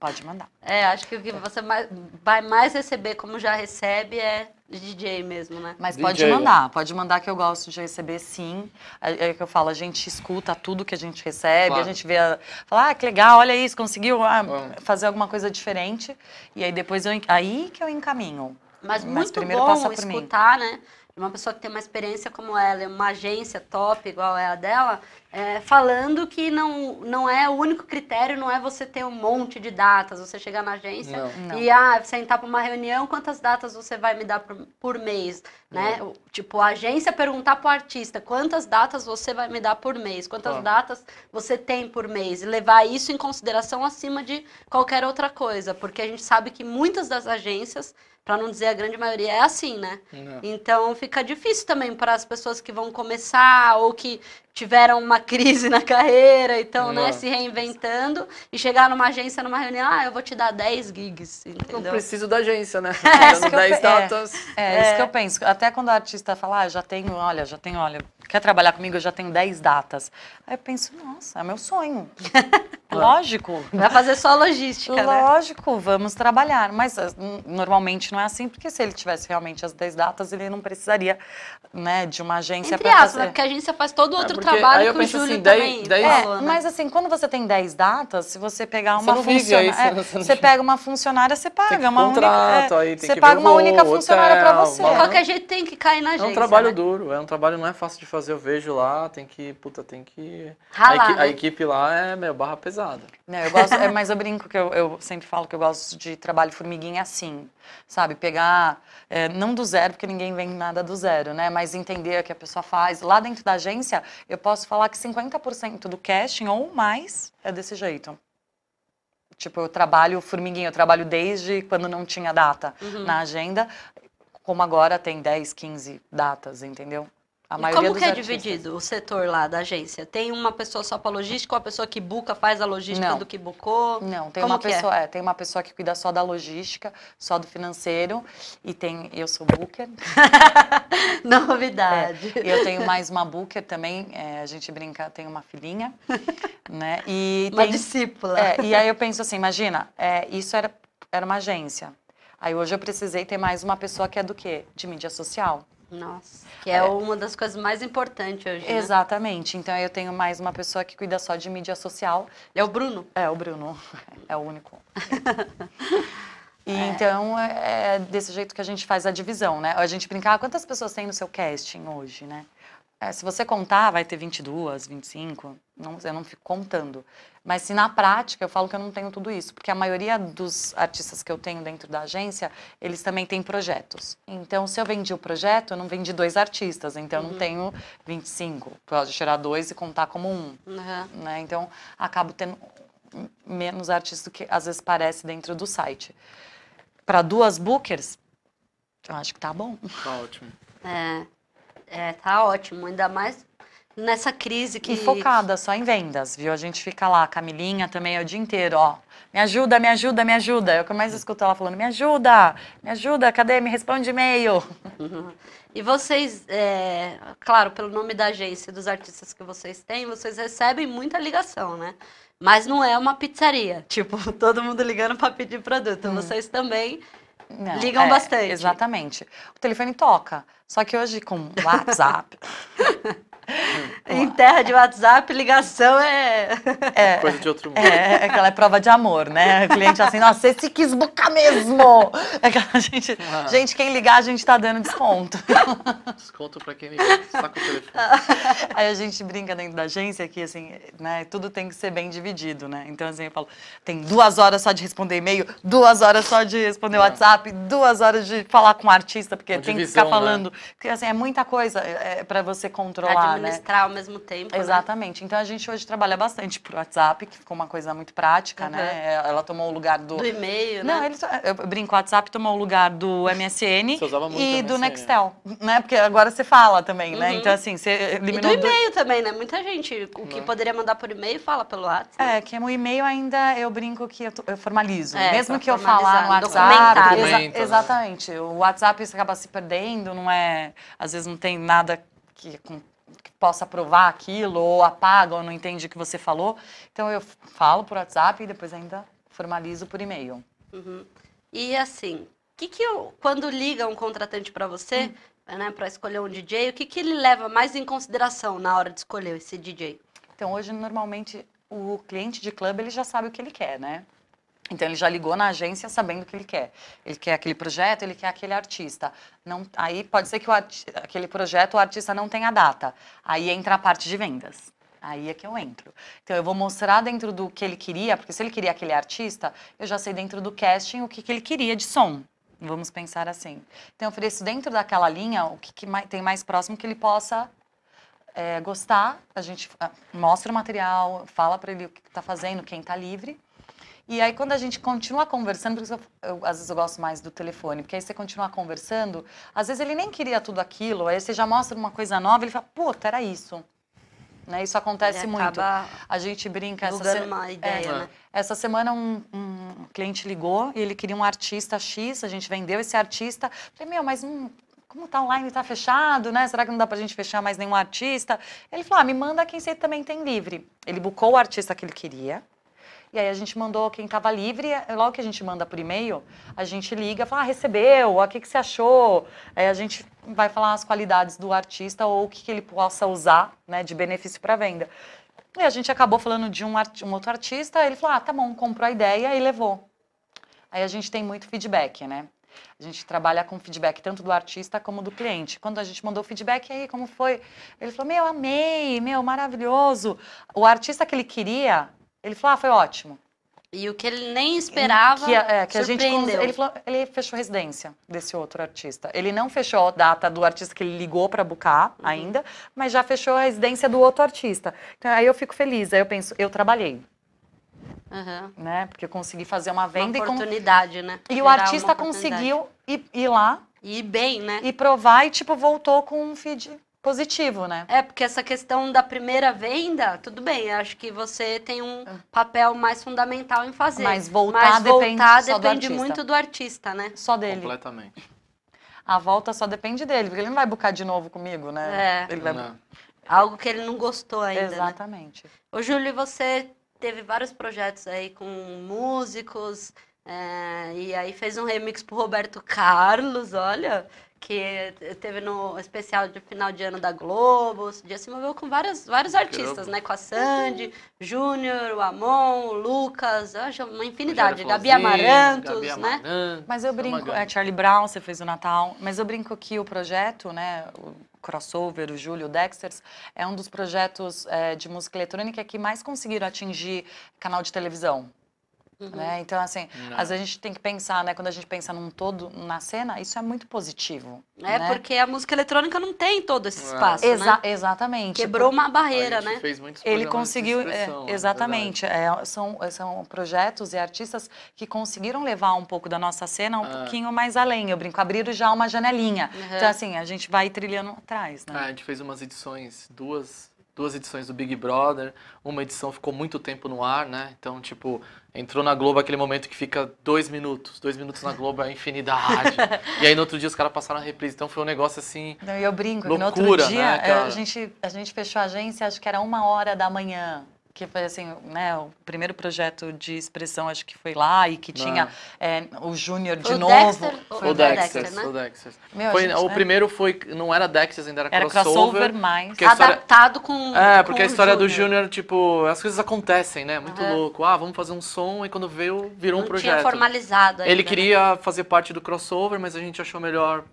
Pode mandar. É, acho que o que você mais, vai mais receber, como já recebe, é DJ mesmo, né? Mas DJ, pode mandar, pode mandar que eu gosto de receber, sim. É, é que eu falo, a gente escuta tudo que a gente recebe, claro. a gente vê, a, fala, ah, que legal, olha isso, conseguiu ah, fazer alguma coisa diferente. E aí depois eu, aí que eu encaminho. Mas, Mas muito primeiro bom passa por escutar, mim. né? uma pessoa que tem uma experiência como ela, uma agência top igual é a dela, é, falando que não, não é o único critério, não é você ter um monte de datas, você chegar na agência não, e ah, sentar para uma reunião, quantas datas você vai me dar por, por mês, né? É. Tipo, a agência perguntar para o artista quantas datas você vai me dar por mês, quantas ah. datas você tem por mês, e levar isso em consideração acima de qualquer outra coisa, porque a gente sabe que muitas das agências para não dizer a grande maioria, é assim, né? Não. Então fica difícil também para as pessoas que vão começar ou que tiveram uma crise na carreira, então, estão né, se reinventando e chegar numa agência, numa reunião, ah, eu vou te dar 10 gigs, entendeu? Não preciso da agência, né? Tá é, isso, que eu, é, é, é, isso é. que eu penso. Até quando o artista fala, ah, já tenho, olha, já tenho, olha, quer trabalhar comigo? Eu já tenho 10 datas. Aí eu penso, nossa, é meu sonho. Lógico. Vai fazer só logística, né? Lógico, né? vamos trabalhar. Mas eh, normalmente não é assim, porque se ele tivesse realmente as 10 datas, ele não precisaria né, de uma agência para fazer. Né? Porque a agência faz todo é, outro é trabalho aí eu que o Júlio assim, também 10, 10 é, falou, né? Mas assim, quando você tem 10 datas, se você pegar uma funcionária... É, você, você pega uma funcionária, você paga uma contrato, única... É, aí, tem você que paga uma única funcionária para você. Né? qualquer jeito tem que cair na agência. É um trabalho né? duro, é um trabalho não é fácil de fazer fazer, eu vejo lá, tem que, puta, tem que... Ralar, a, equi né? a equipe lá é, meu, barra pesada. Não, eu gosto, é, mas eu brinco que eu, eu sempre falo que eu gosto de trabalho formiguinha assim, sabe? Pegar, é, não do zero, porque ninguém vem nada do zero, né? Mas entender o que a pessoa faz. Lá dentro da agência, eu posso falar que 50% do casting ou mais é desse jeito. Tipo, eu trabalho formiguinha, eu trabalho desde quando não tinha data uhum. na agenda, como agora tem 10, 15 datas, entendeu? A e maioria como que é artistas... dividido o setor lá da agência? Tem uma pessoa só para logística, uma pessoa que buca faz a logística não. do que bucou? Não, tem como uma é? pessoa, é? É, tem uma pessoa que cuida só da logística, só do financeiro e tem eu sou booker. Novidade. É, eu tenho mais uma booker também, é, a gente brinca, tem uma filhinha, né? E uma tem, discípula. É, e aí eu penso assim, imagina, isso era era uma agência. Aí hoje eu precisei ter mais uma pessoa que é do quê? De mídia social. Nossa, que é, é, uma das coisas mais importantes hoje. Né? Exatamente. Né? Então eu tenho mais uma pessoa que cuida só de mídia social. É o Bruno? É o Bruno. É o único. e é. então é, é desse jeito que a gente faz a divisão, né? A gente brincava, quantas pessoas tem no seu casting hoje, né? É, se você contar, vai ter 22, 25. Não, eu não fico contando. Mas se na prática eu falo que eu não tenho tudo isso, porque a maioria dos artistas que eu tenho dentro da agência, eles também têm projetos. Então, se eu vendi o projeto, eu não vendi dois artistas, então uhum. eu não uhum. tenho 25. Pode tirar dois e contar como um. Uhum. Né? Então, acabo tendo menos artistas do que às vezes parece dentro do site. Para duas bookers, eu acho que tá bom. Tá ótimo. É, é tá ótimo. Ainda mais nessa crise que. E focada só em vendas, viu? A gente fica lá, Camilinha também é o dia inteiro, ó. Me ajuda, me ajuda, me ajuda. É eu que mais escuto ela falando, me ajuda, me ajuda, cadê? Me responde e-mail. E vocês, é, claro, pelo nome da agência, dos artistas que vocês têm, vocês recebem muita ligação, né? Mas não é uma pizzaria. Tipo, todo mundo ligando para pedir produto. Hum. Vocês também não, ligam é, bastante. Exatamente. O telefone toca. Só que hoje com WhatsApp. em terra de WhatsApp, ligação é... é... Coisa de outro mundo. É, é aquela é prova de amor, né? O cliente é assim, nossa, você se quis bocar mesmo! É aquela gente, ah. gente, quem ligar, a gente tá dando desconto. Desconto pra quem ligar, saca o telefone. Aí a gente brinca dentro da agência que, assim, né, tudo tem que ser bem dividido, né? Então, assim, eu falo, tem duas horas só de responder e-mail, duas horas só de responder é. WhatsApp, duas horas de falar com o artista, porque Uma tem divisão, que ficar né? falando. Né? Porque, assim, é muita coisa pra você controlar, né? Administrar né? ao mesmo tempo. Né? Exatamente. Né? Então a gente hoje trabalha bastante por WhatsApp, que ficou uma coisa muito prática, né? uhum. né? Ela tomou o lugar do. Do e-mail, Não, né? Ele... eu brinco, o WhatsApp tomou o lugar do MSN e do Nextel. Né? Porque agora você fala também, né? Uhum. Então, assim, você eliminou. E do e-mail do... também, né? Muita gente, o que uhum. poderia mandar por e-mail, fala pelo WhatsApp. É, que o e-mail ainda eu brinco que eu, eu formalizo. É, Mesmo que eu falar no WhatsApp. Exa exatamente. O WhatsApp acaba se perdendo, não é. Às vezes não tem nada que que possa aprovar aquilo, ou apaga, ou não entende o que você falou. Então eu falo por WhatsApp e depois ainda formalizo por e-mail. Uhum. E assim, que que eu, quando liga um contratante para você, hum. né, para escolher um DJ, o que, que ele leva mais em consideração na hora de escolher esse DJ? Então hoje normalmente o cliente de clube ele já sabe o que ele quer, né? Então ele já ligou na agência sabendo o que ele quer. Ele quer aquele projeto, ele quer aquele artista. Não, aí pode ser que o, aquele projeto o artista não tenha data. Aí entra a parte de vendas. Aí é que eu entro. Então eu vou mostrar dentro do que ele queria, porque se ele queria aquele artista, eu já sei dentro do casting o que, que ele queria de som. Vamos pensar assim. Então eu ofereço dentro daquela linha o que, que mais, tem mais próximo que ele possa é, gostar. A gente ah, mostra o material, fala para ele o que está fazendo, quem está livre e aí, quando a gente continua conversando, eu, eu, às vezes eu gosto mais do telefone, porque aí você continua conversando, às vezes ele nem queria tudo aquilo, aí você já mostra uma coisa nova, ele fala, puta, era isso. Né? Isso acontece muito. A gente brinca essa semana. Ideia, é, né? Essa semana um, um, cliente ligou e ele queria um artista X, a gente vendeu esse artista. Eu falei, meu, mas como tá online, tá fechado, né? Será que não dá pra gente fechar mais nenhum artista? Ele falou, ah, me manda quem você também tem livre. Ele bucou o artista que ele queria, e aí a gente mandou quem estava livre, logo que a gente manda por e-mail, a gente liga, fala, ah, recebeu, o que, que você achou? Aí a gente vai falar as qualidades do artista ou o que, que ele possa usar né, de benefício para venda. E a gente acabou falando de um, um outro artista, ele falou, ah, tá bom, comprou a ideia e levou. Aí a gente tem muito feedback, né? A gente trabalha com feedback tanto do artista como do cliente. Quando a gente mandou o feedback, aí como foi? Ele falou: Meu, amei, meu, maravilhoso. O artista que ele queria ele falou, ah, foi ótimo. E o que ele nem esperava. Que, é, que a gente. Ele, falou, ele fechou residência desse outro artista. Ele não fechou a data do artista que ele ligou para bucar uhum. ainda, mas já fechou a residência do outro artista. Então aí eu fico feliz. Aí eu penso, eu trabalhei. Uhum. Né? Porque eu consegui fazer uma venda uma oportunidade, e. né? E Virar o artista conseguiu ir, ir lá. E ir bem, né? E provar e, tipo, voltou com um feed positivo, né? É, porque essa questão da primeira venda, tudo bem, acho que você tem um ah. papel mais fundamental em fazer. Mas voltar, mas voltar depende, depende do muito do artista, né? Só dele. Completamente. A volta só depende dele, porque ele não vai buscar de novo comigo, né? É. Ele vai... Não. Algo que ele não gostou ainda. Né? Exatamente. Né? Ô, Júlio, você teve vários projetos aí com músicos, é, e aí fez um remix pro Roberto Carlos, olha que teve no especial de final de ano da Globo. Esse dia se moveu com vários, vários artistas, né? Com a Sandy, Júnior, o Amon, o Lucas, uma infinidade. Gabi Amarantos, Gabi né? Mas eu brinco, é, Charlie Brown, você fez o Natal. Mas eu brinco que o projeto, né? O crossover, o Júlio, o Dexters, é um dos projetos é, de música eletrônica que mais conseguiram atingir canal de televisão. Uhum. Né? Então, assim, Não. às vezes a gente tem que pensar, né? Quando a gente pensa num todo, na cena, isso é muito positivo. É, né? porque a música eletrônica não tem todo esse é. espaço, é. Exa né? Exatamente. Quebrou uma barreira, né? Fez muitos Ele conseguiu, é, é exatamente. É, são, são projetos e artistas que conseguiram levar um pouco da nossa cena um ah. pouquinho mais além. Eu brinco, abriram já uma janelinha. Uhum. Então, assim, a gente vai trilhando atrás, né? Ah, a gente fez umas edições, duas duas edições do Big Brother, uma edição ficou muito tempo no ar, né? Então, tipo, entrou na Globo aquele momento que fica dois minutos. Dois minutos na Globo é infinidade. e aí no outro dia os caras passaram a reprise. Então foi um negócio assim. Não, e eu brinco, loucura, no outro dia né, é, a, gente, a gente fechou a agência, acho que era uma hora da manhã que foi assim, né, o primeiro projeto de expressão, acho que foi lá, e que tinha é, o Júnior de o novo. Dexter, foi o, Dexter, Dexter né? o Dexter. Meu, foi, gente, o é. primeiro foi, não era Dexter ainda, era, era crossover. mais. Adaptado com É, porque com a história Junior. do Júnior, tipo, as coisas acontecem, né, muito uhum. louco. Ah, vamos fazer um som, e quando veio, virou não um projeto. Tinha formalizado ainda, Ele né? queria né? fazer parte do crossover, mas a gente achou melhor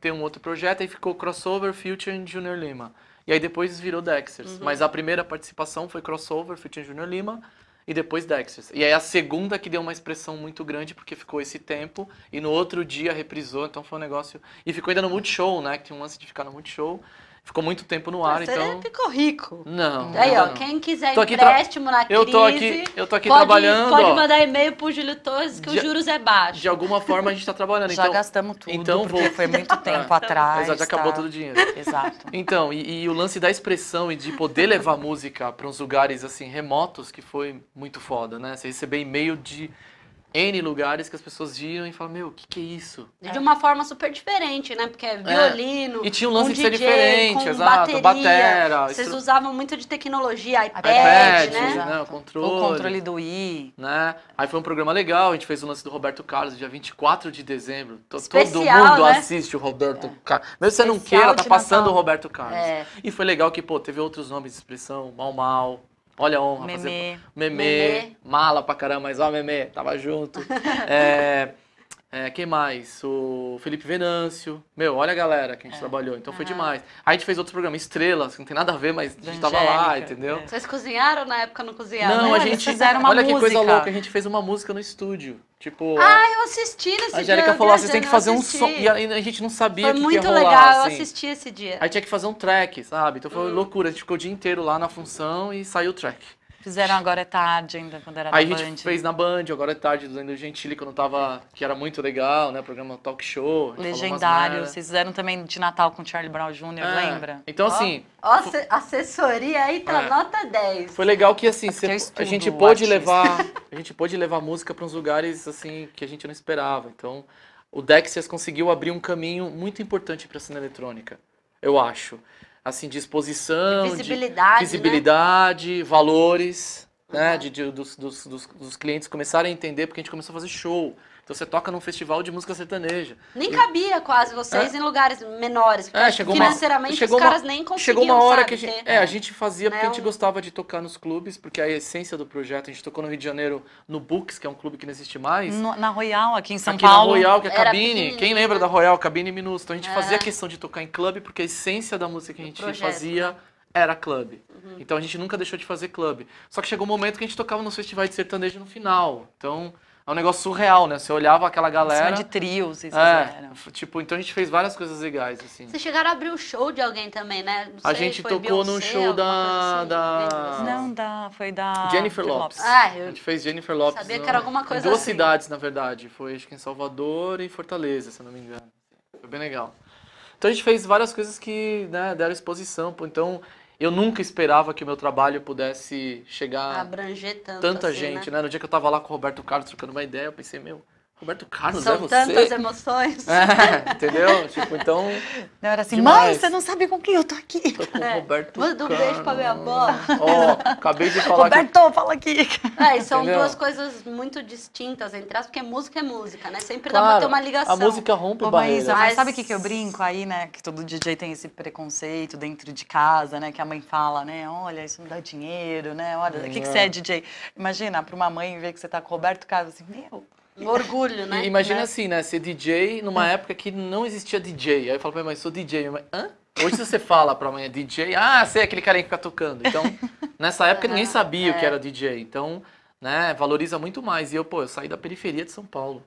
ter um outro projeto, e ficou crossover, Future e Junior Lima. E aí depois virou Dexters. Uhum. Mas a primeira participação foi crossover, Fitinho Junior Lima, e depois Dexters. E aí a segunda que deu uma expressão muito grande, porque ficou esse tempo, e no outro dia reprisou, então foi um negócio... E ficou ainda no Multishow, né? Que tinha um lance de ficar no Multishow ficou muito tempo no ar, Você então. Você ficou rico. Não. Aí, ó, não. quem quiser tô empréstimo tra... na crise. Eu tô aqui, eu tô aqui pode, trabalhando. Pode ó, mandar e-mail pro Júlio Torres que de, o juros é baixo. De alguma forma a gente tá trabalhando. Já então- gastamos tudo. Então vou. Foi muito tempo ah, atrás. Exato, já tá... acabou todo o dinheiro. Exato. Então, e, e, o lance da expressão e de poder levar música para uns lugares assim remotos que foi muito foda, né? Você receber e-mail de N lugares que as pessoas viram e falaram, meu, o que, que é isso? de uma forma super diferente, né? Porque é, é. violino. É. E tinha um lance um de DJ, ser diferente, exato, bateria. batera. Vocês usavam muito de tecnologia, iPad, iPad né? né? O controle. O controle do I. Né? Aí foi um programa legal, a gente fez o lance do Roberto Carlos, dia 24 de dezembro. Especial, Todo mundo né? assiste o Roberto é. Carlos. Mesmo se você não queira, tá passando o Roberto Carlos. É. E foi legal que, pô, teve outros nomes de expressão, Mal Mal, Olha a honra. Memê. Fazer... Memê, Memê. Mala pra caramba, mas ó, Memê, tava junto. é... É, quem mais? O Felipe Venâncio. Meu, olha a galera que a gente é. trabalhou. Então foi demais. Aí a gente fez outros programas, Estrelas, que não tem nada a ver, mas a gente Angélica, tava lá, entendeu? É. Vocês cozinharam na época não cozinharam? Não, né? a gente. fizeram uma olha música. que coisa louca, a gente fez uma música no estúdio. Tipo. Ah, eu assisti nesse dia. A Angélica dia, falou: vocês têm que fazer um som. E a, a, gente não sabia foi que muito que Foi muito legal, assim. eu assisti esse dia. Aí tinha que fazer um track, sabe? Então foi hum. loucura. A gente ficou o dia inteiro lá na função e saiu o track. Fizeram Agora é Tarde ainda, quando era Aí na Band. Aí a gente fez na Band, Agora é Tarde, do Lendo Gentili, quando não tava... Que era muito legal, né? Programa Talk Show. Legendário. Vocês fizeram também de Natal com o Charlie Brown Jr., é. lembra? Então, assim... Ó, assessoria aí tá é. nota 10. Foi legal que, assim, é cê, a gente pôde levar... A gente pôde levar música para uns lugares, assim, que a gente não esperava. Então, o Dexias conseguiu abrir um caminho muito importante para a cena eletrônica, eu acho assim, de exposição, visibilidade, de visibilidade né? valores, uhum. né? De, dos, dos, dos, clientes começarem a entender, porque a gente começou a fazer show. Então você toca num festival de música sertaneja. Nem e... cabia quase vocês é? em lugares menores. Porque é, chegou financeiramente uma... chegou os caras uma... nem conseguiam. Chegou uma hora sabe, que a gente, ter... é, é. a gente fazia né? porque a gente né, gostava de tocar nos clubes, porque a essência do projeto, a gente tocou no Rio de Janeiro no Books, que é um clube que não existe mais. No, na Royal, aqui em São aqui Paulo. na Royal, que é a cabine. Quem lembra né? da Royal, cabine minúscula? Então a gente é. fazia questão de tocar em clube, porque a essência da música que a gente projeto, fazia. Né? era clube. Uhum. Então a gente nunca deixou de fazer clube. Só que chegou um momento que a gente tocava nos festivais de sertanejo no final. Então é um negócio surreal, né? Você olhava aquela galera. Em de trios, isso é, Tipo, então a gente fez várias coisas legais, assim. Vocês chegaram a abrir o um show de alguém também, né? Não a gente tocou Beyoncé, num show da, assim, da. Não, da. Foi da. Jennifer Lopes. Lopes. Ah, eu... A gente fez Jennifer Lopes. Sabia no... que era alguma coisa em duas assim. cidades, na verdade. Foi, acho que em Salvador e Fortaleza, se eu não me engano. Foi bem legal. Então a gente fez várias coisas que né, deram exposição. Então eu nunca esperava que o meu trabalho pudesse chegar... Abranger tanto tanta assim, gente, né? né? No dia que eu estava lá com o Roberto Carlos trocando uma ideia, eu pensei, meu, Roberto Carlos, é São é tantas emoções. É, entendeu? Tipo, então. Não, era assim, demais. mãe, você não sabe com quem eu tô aqui. Tô com o é, Roberto Manda um Carlos. beijo pra minha avó. Ó, oh, acabei de falar. Roberto, que... fala aqui. É, e são entendeu? duas coisas muito distintas entre as, porque música é música, né? Sempre claro, dá pra ter uma ligação. A música rompe Ô, barreira. mas sabe o que, que eu brinco aí, né? Que todo DJ tem esse preconceito dentro de casa, né? Que a mãe fala, né? Olha, isso me dá dinheiro, né? Olha, o que, que você é, é. DJ? Imagina, pra uma mãe ver que você tá com o Roberto Carlos, assim, meu. Um orgulho, né? imagina né? assim, né? Ser DJ numa hum. época que não existia DJ. Aí eu falo pra minha mãe, sou DJ. Minha mãe, hã? Hoje se você fala pra mãe, é DJ, ah, você é aquele carinha que fica tocando. Então, nessa época ninguém é, sabia o que é. era DJ. Então, né, valoriza muito mais. E eu, pô, eu saí da periferia de São Paulo.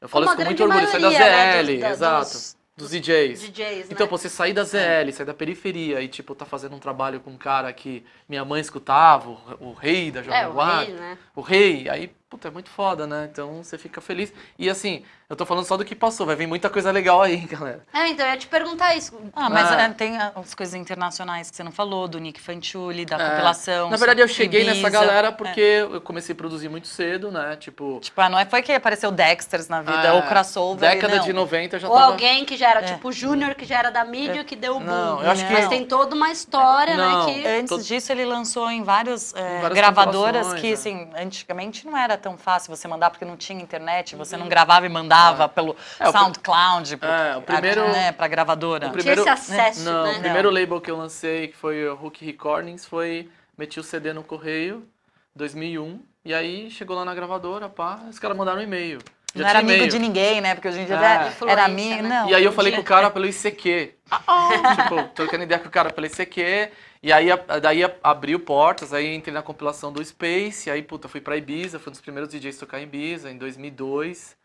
Eu falo Uma isso com muito orgulho, maioria, saí da ZL, né? dos, exato. Dos, dos DJs. DJs então, né? pô, você sair da é. ZL, sair da periferia e, tipo, tá fazendo um trabalho com um cara que minha mãe escutava, o, o rei da Jovem é, Guarda. O rei, né? O rei. Aí, puta, é muito foda, né? Então você fica feliz. E assim, eu tô falando só do que passou, vai vir muita coisa legal aí, galera. É, então eu ia te perguntar isso. Ah, mas ah. É, tem ah, as coisas internacionais que você não falou, do Nick Fanciulli, da é. compilação. Na verdade, eu cheguei Ibiza, nessa galera é. porque é. eu comecei a produzir muito cedo, né? Tipo. Tipo, ah, não é foi que apareceu Dexters na vida, ou crossover. Década não. de 90 já ou tava. Ou alguém que já era, é. tipo, Júnior, que já era da mídia, que deu o boom. Não, eu acho que. Mas tem toda uma história, né, não, né? Que... Antes disso, ele lançou em várias gravadoras que, assim, antigamente não era tão fácil você mandar, porque não tinha internet, você uhum. não gravava e mandava é. pelo é, SoundCloud, para é, né, gravadora. O primeiro, Tinha esse acesso, não, né? O primeiro label que eu lancei, que foi o Hook Recordings, foi... Meti o CD no correio, 2001. E aí, chegou lá na gravadora, pá, os caras mandaram um e-mail. Já não era amigo de ninguém, né? Porque hoje em dia é. era, era amigo, né? não. E aí eu falei com o cara é. pelo ICQ. Ah, ah. tipo, trocando ideia com o cara pelo ICQ. E aí, daí abriu portas, aí entrei na compilação do Space. Aí, puta, fui pra Ibiza, fui um dos primeiros DJs a tocar em Ibiza, em 2002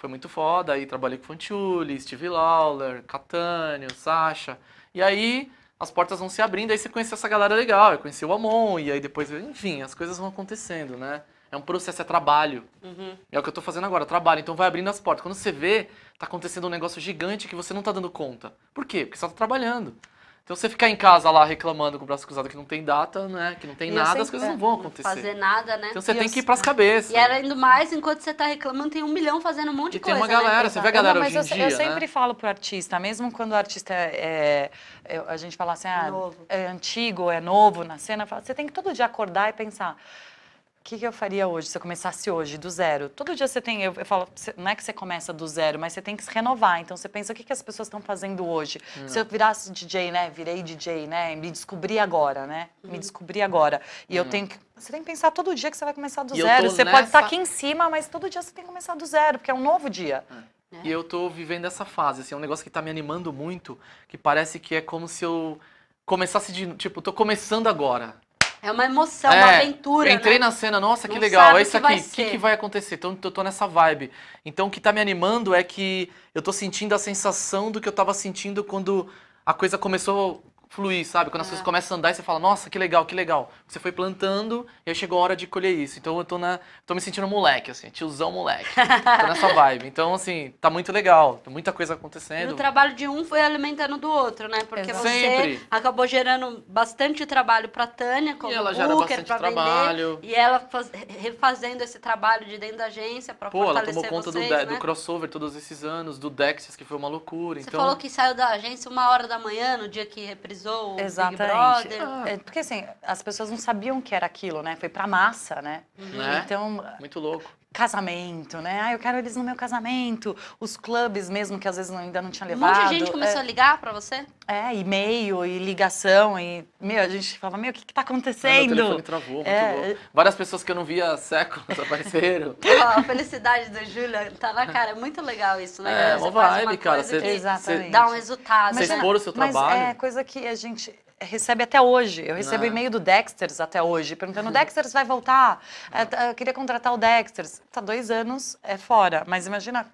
foi muito foda. Aí trabalhei com Fantiuli, Steve Lawler, Catânio, Sasha. E aí as portas vão se abrindo, aí você conhece essa galera legal, eu conheci o Amon, e aí depois, enfim, as coisas vão acontecendo, né? É um processo, é trabalho. Uhum. É o que eu tô fazendo agora, trabalho. Então vai abrindo as portas. Quando você vê, tá acontecendo um negócio gigante que você não tá dando conta. Por quê? Porque você tá trabalhando. Então você ficar em casa lá reclamando com o braço cruzado que não tem data, né? Que não tem e nada, as coisas não é, vão acontecer. Fazer nada, né? Então você e tem eu... que ir pras cabeças. E ainda mais, enquanto você tá reclamando, tem um milhão fazendo um monte de e coisa. tem uma né, galera, né? você vê a galera não, hoje em eu, dia, eu né? sempre né? falo pro artista, mesmo quando o artista é, é, a gente fala assim, ah, é antigo, é novo na cena, você tem que todo dia acordar e pensar o que, que, eu faria hoje se eu começasse hoje, do zero? Todo dia você tem, eu, eu falo, você, não é que você começa do zero, mas você tem que se renovar. Então você pensa, o que, que as pessoas estão fazendo hoje? Hum. Se eu virasse DJ, né? Virei DJ, né? Me descobri agora, né? Hum. Me uhum. descobri agora. E hum. eu tenho que. Você tem que pensar todo dia que você vai começar do e zero. Você nessa... pode estar aqui em cima, mas todo dia você tem que começar do zero, porque é um novo dia. É. E eu tô vivendo essa fase, assim, é um negócio que tá me animando muito, que parece que é como se eu começasse de. Tipo, tô começando agora. É uma emoção, é, uma aventura. Né? Entrei né? na cena, nossa, que Não legal, é isso aqui. O que, que, vai acontecer? Então eu tô nessa vibe. Então o que tá me animando é que eu tô sentindo a sensação do que eu tava sentindo quando a coisa começou fluir, sabe? Quando as coisas é. começam a andar, você fala, nossa, que legal, que legal. Você foi plantando e aí chegou a hora de colher isso. Então eu tô, na, tô me sentindo moleque, assim, tiozão moleque. tô nessa vibe. Então, assim, tá muito legal, tem muita coisa acontecendo. E o trabalho de um foi alimentando do outro, né? Porque Exato. você Sempre. acabou gerando bastante trabalho pra Tânia, como e ela gera Booker, pra trabalho. vender. E ela faz, refazendo esse trabalho de dentro da agência pra Pô, fortalecer ela tomou conta vocês, do, né? do crossover todos esses anos, do Dexys, que foi uma loucura. Você então... falou que saiu da agência uma hora da manhã, no dia que reprisou popularizou Exatamente. o Big Brother. Ah. É, porque assim, as pessoas não sabiam o que era aquilo, né? Foi pra massa, né? Uhum. Né? Então. Muito louco casamento, né? Ah, eu quero eles no meu casamento. Os clubes mesmo, que às vezes ainda não tinha levado. Um monte de gente começou é... a ligar para você? É, e-mail, e ligação, e... Meu, a gente falava, meu, o que que tá acontecendo? Ah, meu telefone travou, é... Várias pessoas que eu não via há séculos apareceram. a felicidade do Júlia tá na cara. É muito legal isso, né? É, uma vibe, cara. Você, Exatamente. Dá um resultado. Você né? expor o seu trabalho. Mas é coisa que a gente recebe até hoje. Eu recebo ah. e-mail do Dexters até hoje, perguntando: o Dexters vai voltar? É, tá, eu queria contratar o Dexters. Tá dois anos é fora, mas imagina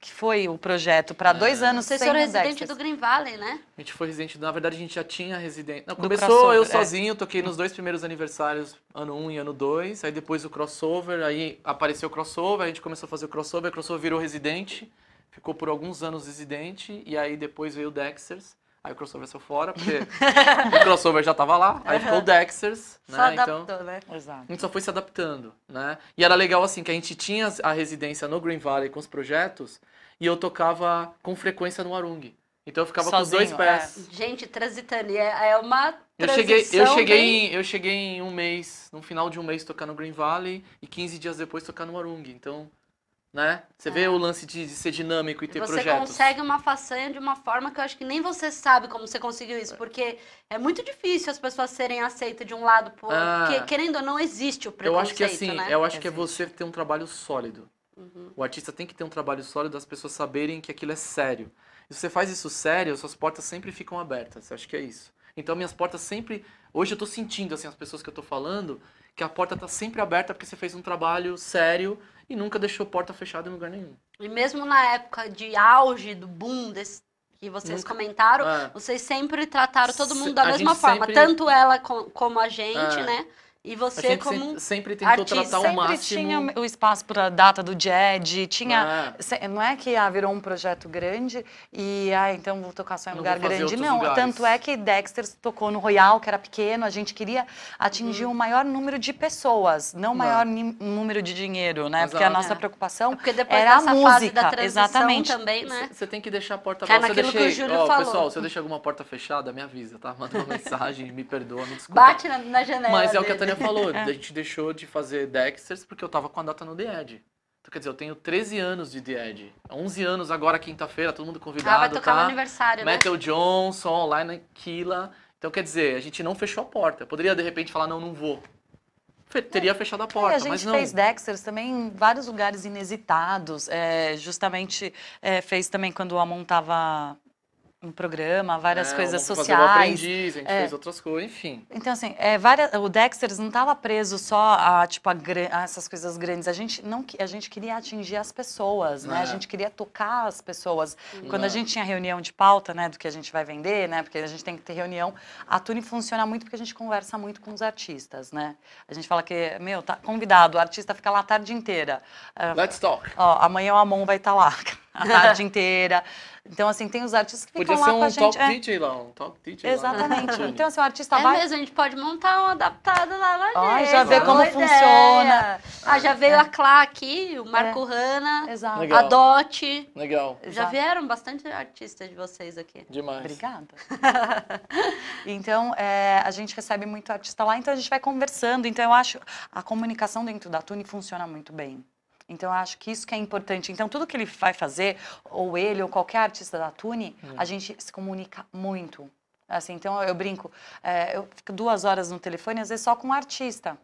que foi o projeto para dois é. anos Vocês o residente Dexters. do Green Valley, né? A gente foi residente, na verdade a gente já tinha residente. Não, começou eu é. sozinho, toquei é. nos dois primeiros aniversários, ano 1 um e ano 2, aí depois o crossover, aí apareceu o crossover, a gente começou a fazer o crossover, o crossover virou residente, ficou por alguns anos residente, e aí depois veio o Dexters. Aí o crossover saiu fora, porque o crossover já tava lá, aí ficou o Dexters, né? Então adaptou, então, né? Exato. A gente só foi se adaptando, né? E era legal assim, que a gente tinha a residência no Green Valley com os projetos e eu tocava com frequência no Arung. Então eu ficava Sozinho, com os dois é. pés. É. Gente, transitando, é, é uma eu cheguei, eu cheguei, bem... em, eu cheguei em um mês, no final de um mês tocar no Green Valley e 15 dias depois tocar no Arung. Então né? Você é. vê o lance de, de, ser dinâmico e ter você projetos. Você consegue uma façanha de uma forma que eu acho que nem você sabe como você conseguiu isso, é. porque é muito difícil as pessoas serem aceitas de um lado por outro, ah. porque querendo ou não existe o preconceito, Eu acho que assim, né? eu acho que é você ter um trabalho sólido. Uhum. O artista tem que ter um trabalho sólido, as pessoas saberem que aquilo é sério. E se você faz isso sério, suas portas sempre ficam abertas. Eu acho que é isso. Então minhas portas sempre, hoje eu tô sentindo assim as pessoas que eu tô falando, que a porta tá sempre aberta porque você fez um trabalho sério e nunca deixou porta fechada em lugar nenhum. E mesmo na época de auge do boom desse, que vocês nunca... comentaram, é. vocês sempre trataram todo mundo da a mesma forma, sempre... tanto ela com, como a gente, é. né? E você, a gente como. Sempre, sempre tentou tratar o sempre máximo. tinha o espaço para a data do Jed, tinha. Ah. Não é que ah, virou um projeto grande e, ah, então vou tocar só em lugar grande. Não, lugares. tanto é que Dexter tocou no Royal, que era pequeno, a gente queria atingir uhum. o um maior número de pessoas, não o maior número de dinheiro, né? Exato. Porque a nossa é. preocupação é porque depois era dessa a música. Fase da exatamente. também, né? Você tem que deixar a porta é aberta. É naquilo deixei... que o Júlio oh, falou. Pessoal, se eu deixar alguma porta fechada, me avisa, tá? Manda uma mensagem, me perdoa, me desculpa. Bate na, na janela. Mas é o que a Maria falou, é. a gente deixou de fazer Dexters porque eu tava com a data no The Edge. Então, quer dizer, eu tenho 13 anos de The Edge. 11 anos agora, quinta-feira, todo mundo convidado, ah, vai tocar tá? aniversário, Metal né? Johnson, online, Killa. Então, quer dizer, a gente não fechou a porta. Eu poderia, de repente, falar, não, não vou. É. Teria fechado a porta, E é, a gente fez Dexters também em vários lugares inusitados. É, justamente é, fez também quando o Amon tava um programa, várias é, coisas sociais. Fazer o aprendiz, a gente é. fez outras coisas, enfim. Então, assim, é, várias, o Dexter não estava preso só a, tipo, a, a, essas coisas grandes. A gente, não, a gente queria atingir as pessoas, né? A é. gente queria tocar as pessoas. Quando a gente tinha reunião de pauta, né, do que a gente vai vender, né? Porque a gente tem que ter reunião. A Tune funciona muito porque a gente conversa muito com os artistas, né? A gente fala que, meu, tá convidado, o artista fica lá a tarde inteira. Ah, Let's talk. Ó, amanhã o Amon vai estar tá lá a tarde inteira. Então, assim, tem os artistas que ficam lá com um a gente. Podia ser um top DJ é. lá, um top DJ Exatamente. Lá, então, assim, o artista é vai... mesmo, a gente pode montar um adaptado lá na ah, já vê como ideia. funciona. Ah, já veio é. a Clá aqui, o Marco é. Hanna, Exato. a Dotti. Legal. Já Exato. vieram bastante artistas de vocês aqui. Demais. Obrigada. então, é, a gente recebe muito artista lá, então a gente vai conversando. Então, eu acho a comunicação dentro da Tune funciona muito bem. Então, eu acho que isso que é importante. Então, tudo que ele vai fazer, ou ele, ou qualquer artista da Tune, hum. a gente se comunica muito. Assim, então, eu brinco, é, eu fico duas horas no telefone, às vezes só com um artista.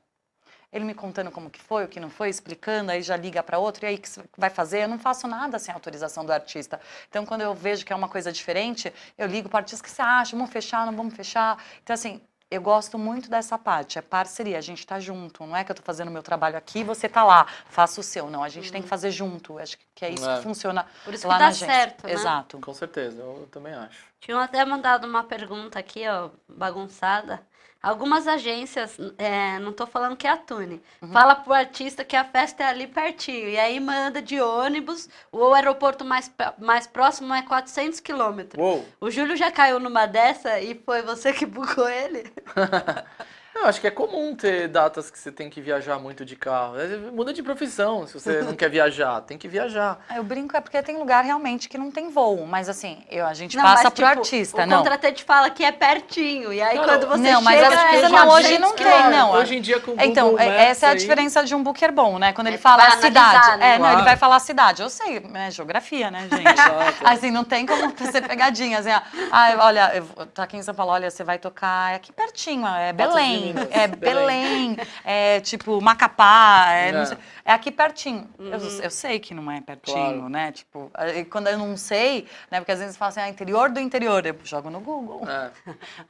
Ele me contando como que foi, o que não foi, explicando, aí já liga para outro, e aí que vai fazer? Eu não faço nada sem autorização do artista. Então, quando eu vejo que é uma coisa diferente, eu ligo para o artista, que você acha? Vamos fechar, não vamos fechar? Então, assim, eu gosto muito dessa parte, é parceria, a gente está junto. Não é que eu estou fazendo o meu trabalho aqui você está lá, faça o seu. Não, a gente uhum. tem que uhum. fazer junto. Acho que é isso é. que funciona Por isso lá que dá certo, né? Exato. Com certeza, eu, eu também acho. Tinham até mandado uma pergunta aqui, ó, bagunçada. Algumas agências, é, não estou falando que é a Tune, uhum. fala pro artista que a festa é ali pertinho. E aí manda de ônibus, o aeroporto mais, mais próximo é 400 quilômetros. O Júlio já caiu numa dessa e foi você que bugou ele? Eu acho que é comum ter datas que você tem que viajar muito de carro. É, muda de profissão se você não quer viajar. Tem que viajar. Eu brinco é porque tem lugar realmente que não tem voo. Mas assim, eu, a gente não, passa mas, pro tipo, artista, o não. O contratante fala que é pertinho. E aí não, quando você não, chega... Mas é, não, hoje não claro. tem, não. Hoje em dia com o Google Então, é, Maps essa é a aí. diferença de um booker bom, né? Quando é ele é, fala a cidade. Né? É, claro. não, ele vai falar a cidade. Eu sei, é Geografia, né, gente? assim, não tem como ser pegadinha. Assim, né? ah, olha, tá aqui em São Paulo, olha, você vai tocar aqui pertinho, é Belém. Belém, é Belém, é tipo Macapá, é, Não é. sei, é aqui pertinho. Uhum. Eu, eu, sei que não é pertinho, claro. né? Tipo, quando eu não sei, né? Porque às vezes falam assim, ah, interior do interior, eu jogo no Google. É.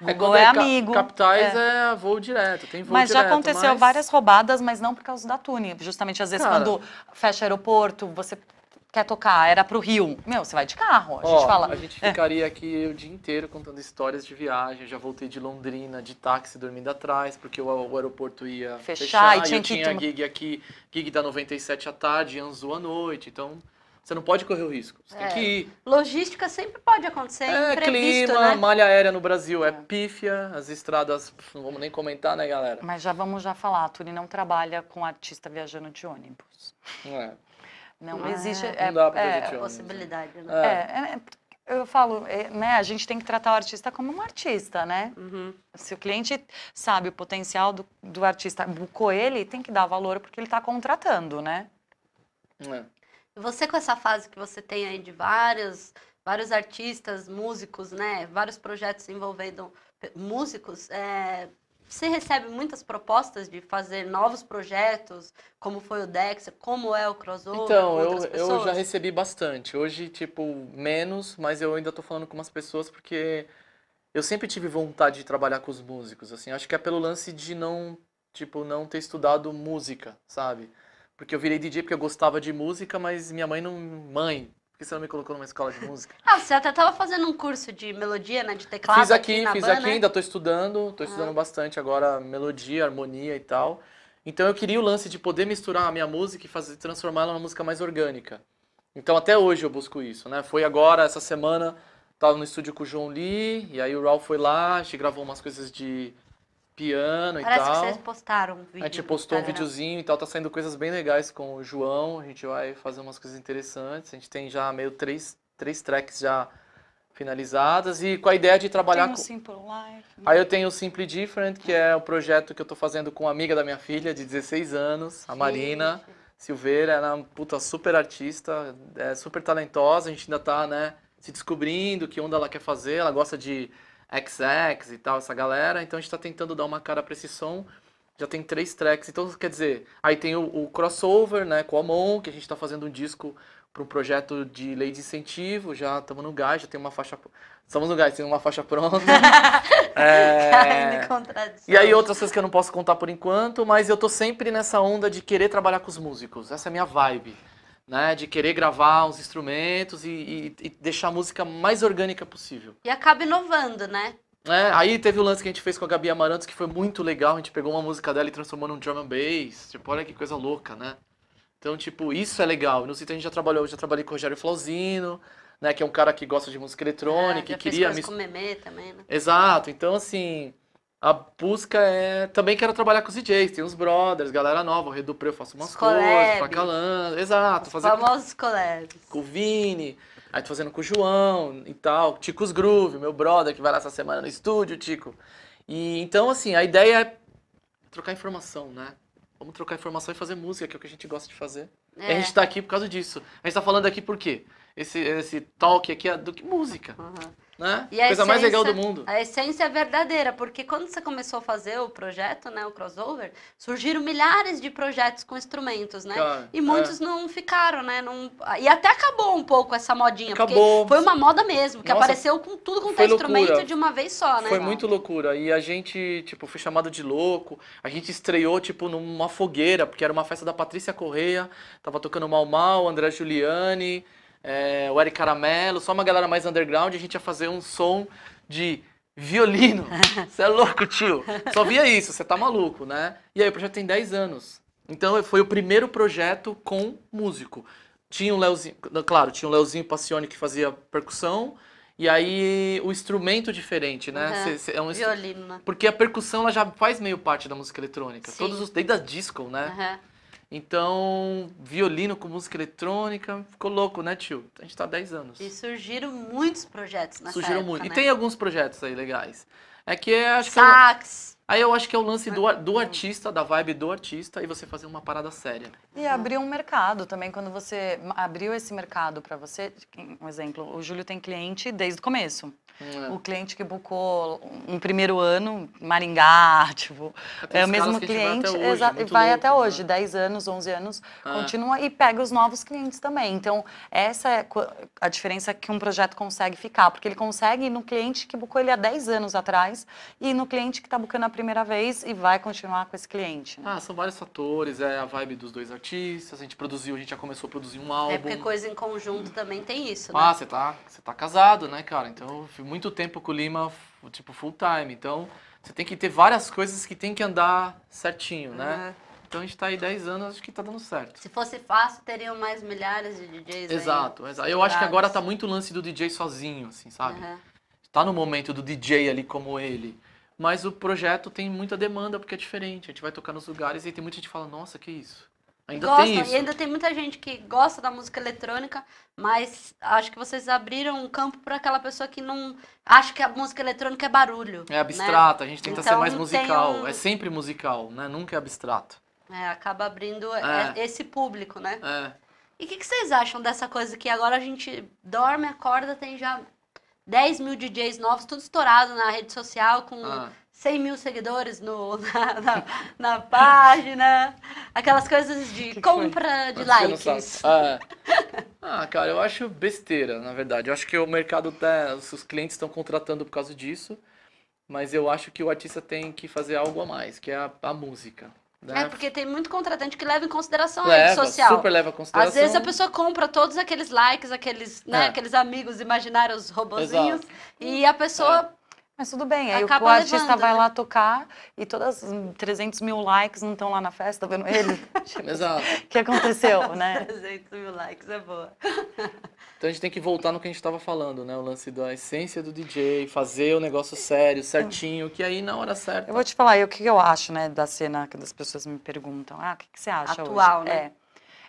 é Google é, é amigo. Capitais é. é. voo direto, tem voo mas direto. Mas já aconteceu mas... várias roubadas, mas não por causa da Tune. Justamente às vezes Cara. quando fecha aeroporto, você quer tocar, era pro Rio. Meu, você vai de carro. A gente fala. A gente é. ficaria aqui o dia inteiro contando histórias de viagem. Eu já voltei de Londrina, de táxi, dormindo atrás, porque o, o aeroporto ia fechar. fechar e tinha, eu que... tinha gig aqui, gig da 97 à tarde, Anzu à noite. Então. Você não pode correr o risco. Você é. tem que ir. Logística sempre pode acontecer. É, clima, né? malha aérea no Brasil é. é. pífia, as estradas, não vamos nem comentar, né, galera? Mas já vamos já falar, a Turi não trabalha com artista viajando de ônibus. Não É. Não ah, existe é, não é, é, possibilidade. Né? É. É, é, eu falo, né, a gente tem que tratar o artista como um artista, né? Uhum. Se o cliente sabe o potencial do, do artista, bucou ele, tem que dar valor porque ele está contratando, né? Você com essa fase que você tem aí de vários, vários artistas, músicos, né? Vários projetos envolvendo músicos, é, você recebe muitas propostas de fazer novos projetos, como foi o Dexa, como é o crossover? Então, eu, eu já recebi bastante. Hoje, tipo, menos, mas eu ainda tô falando com umas pessoas porque eu sempre tive vontade de trabalhar com os músicos, assim. Acho que é pelo lance de não, tipo, não ter estudado música, sabe? Porque eu virei DJ porque eu gostava de música, mas minha mãe não. Mãe, por que você não me colocou numa escola de música? ah, você até estava fazendo um curso de melodia, né? De teclado. Fiz aqui, aqui fiz Ban, aqui, né? ainda estou estudando, estou ah. estudando ah. bastante agora melodia, harmonia e tal. Então eu queria o lance de poder misturar a minha música e fazer, transformá-la numa música mais orgânica. Então até hoje eu busco isso, né? Foi agora, essa semana, estava no estúdio com o João Lee, e aí o Raul foi lá, a gente gravou umas coisas de piano Parece e tal. Parece que vocês postaram um vídeo. A gente postou um videozinho e tal, tá saindo coisas bem legais com o João, a gente vai fazer umas coisas interessantes. A gente tem já meio três, três tracks já finalizadas e com a ideia de trabalhar tem um com... Simple Life. Né? Aí eu tenho o Simple Different, que é o projeto que eu tô fazendo com uma amiga da minha filha de 16 anos, a Sim. Marina Silveira, ela é uma puta super artista, é super talentosa, a gente ainda tá, né, se descobrindo que onda ela quer fazer, ela gosta de XX e tal, essa galera. Então a gente tá tentando dar uma cara pra esse som. Já tem três tracks. Então, quer dizer, aí tem o, o crossover, né, com a Mon, que a gente tá fazendo um disco para um projeto de lei de incentivo, já estamos no gás, já tem uma faixa. Estamos no gás, tem uma faixa pronta. é... E aí outras coisas que eu não posso contar por enquanto, mas eu tô sempre nessa onda de querer trabalhar com os músicos. Essa é a minha vibe né? De querer gravar uns instrumentos e, e, e, deixar a música mais orgânica possível. E acaba inovando, né? É, aí teve o lance que a gente fez com a Gabi Amarantos, que foi muito legal. A gente pegou uma música dela e transformou num drum and bass. Tipo, olha que coisa louca, né? Então, tipo, isso é legal. No site a gente já trabalhou, já trabalhei com o Rogério Flauzino, né? Que é um cara que gosta de música eletrônica é, já e queria. Fez me... com o Memê também, né? Exato. Então, assim, a busca é. Também quero trabalhar com os DJs, tem os brothers, galera nova, o Redu eu faço umas coisas, pra Calando. Exato, os fazendo. Famosos colegas Com o Vini, aí tô fazendo com o João e tal. Tico's Groove, meu brother que vai lá essa semana no estúdio, Tico. E então, assim, a ideia é trocar informação, né? Vamos trocar informação e fazer música, que é o que a gente gosta de fazer. É. E a é. gente tá aqui por causa disso. A gente tá falando aqui por quê? Esse, esse talk aqui é do que música. Uhum né? E a Coisa essência, mais legal do mundo. A essência é verdadeira, porque quando você começou a fazer o projeto, né, o crossover, surgiram milhares de projetos com instrumentos, né? Claro, e muitos é. não ficaram, né? Não... E até acabou um pouco essa modinha, acabou. foi uma moda mesmo, que Nossa, apareceu com tudo quanto é instrumento de uma vez só, né? Foi muito loucura. E a gente, tipo, foi chamado de louco. A gente estreou, tipo, numa fogueira, porque era uma festa da Patrícia Correia, tava tocando Mal Mal, André Giuliani, é, o Eric Caramelo, só uma galera mais underground, a gente ia fazer um som de violino. Você é louco, tio. Só via isso, você tá maluco, né? E aí o projeto tem 10 anos. Então foi o primeiro projeto com músico. Tinha o Leozinho, claro, tinha o Leozinho Passione que fazia percussão, e aí o instrumento diferente, né? Uhum. Cê, cê, é um instru... Violino. Né? Porque a percussão ela já faz meio parte da música eletrônica. Sim. Todos os desde a disco, né? Então, violino com música eletrônica, ficou louco, né, tio? A gente está há 10 anos. E surgiram muitos projetos nessa Surgiram época, muito. Né? E tem alguns projetos aí legais. É que é, é Sax. que. Aí eu acho que é o lance do, do uhum. artista, da vibe do artista, e você fazer uma parada séria. E uhum. abrir um mercado também, quando você abriu esse mercado para você. Um exemplo, o Júlio tem cliente desde o começo. É. O cliente que bucou um primeiro ano, Maringá, tipo, é, o mesmo cliente, até hoje, vai louco, até hoje, né? 10 anos, 11 anos, ah. continua e pega os novos clientes também. Então, essa é a diferença que um projeto consegue ficar, porque ele consegue ir no cliente que bucou ele há 10 anos atrás e no cliente que está bucando a primeira vez e vai continuar com esse cliente. Né? Ah, são vários fatores, é a vibe dos dois artistas, a gente produziu, a gente já começou a produzir um é álbum. É porque coisa em conjunto também tem isso, ah, né? Ah, você tá, você tá casado, né, cara? Então, muito tempo com o Lima, tipo, full time. Então, você tem que ter várias coisas que tem que andar certinho, né? Uhum. Então a gente está aí 10 anos, acho que está dando certo. Se fosse fácil, teriam mais milhares de DJs Exato, aí, exato. Eu acho que agora está muito o lance do DJ sozinho, assim, sabe? Está no momento do DJ ali como ele. Mas o projeto tem muita demanda porque é diferente. A gente vai tocar nos lugares e tem muita gente que fala, nossa, que isso? Ainda gostam, tem isso. E ainda tem muita gente que gosta da música eletrônica, mas acho que vocês abriram um campo para aquela pessoa que não acha que a música eletrônica é barulho. É né? abstrato né? a gente tenta então, ser mais musical. Um... É sempre musical, né? Nunca é abstrato. É, acaba abrindo é, é. esse público, né? É. E o que, que vocês acham dessa coisa que agora a gente dorme, acorda, tem já 10 mil DJs novos, tudo estourado na rede social, com ah. 100 mil seguidores no, na, na, na página, aquelas coisas de que compra que ah, de likes. Ah, é. ah, cara, eu acho besteira, na verdade. Eu acho que o mercado, tá, os clientes estão contratando por causa disso, mas eu acho que o artista tem que fazer algo a mais, que é a, a música. Né? É, porque tem muito contratante que leva em consideração leva, a rede social. Super leva em consideração. Às vezes a pessoa compra todos aqueles likes, aqueles, né, é. aqueles amigos imaginários, robozinhos, Exato. e a pessoa... Mas tudo bem, aí Acaba o, levando, artista vai né? lá tocar e todas 300 hum, mil likes não estão lá na festa vendo ele. Exato. O que aconteceu, né? 300 mil likes é boa. Então a gente tem que voltar no que a gente estava falando, né? O lance da essência do DJ, fazer o negócio sério, certinho, que aí na hora certa. Eu vou te falar, o que eu acho, né, da cena que as pessoas me perguntam. Ah, o que, que você acha Atual, hoje? né? É.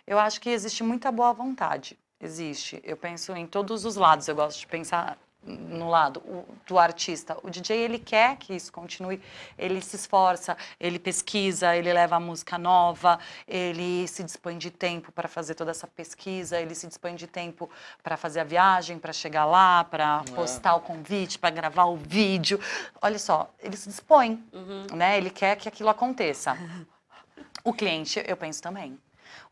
Eu acho que existe muita boa vontade. Existe. Eu penso em todos os lados. Eu gosto de pensar no lado o, do artista. O DJ ele quer que isso continue, ele se esforça, ele pesquisa, ele leva a música nova, ele se dispõe de tempo para fazer toda essa pesquisa, ele se dispõe de tempo para fazer a viagem, para chegar lá, para é. postar o convite, para gravar o vídeo. Olha só, ele se dispõe, uhum. né? Ele quer que aquilo aconteça. O cliente, eu penso também.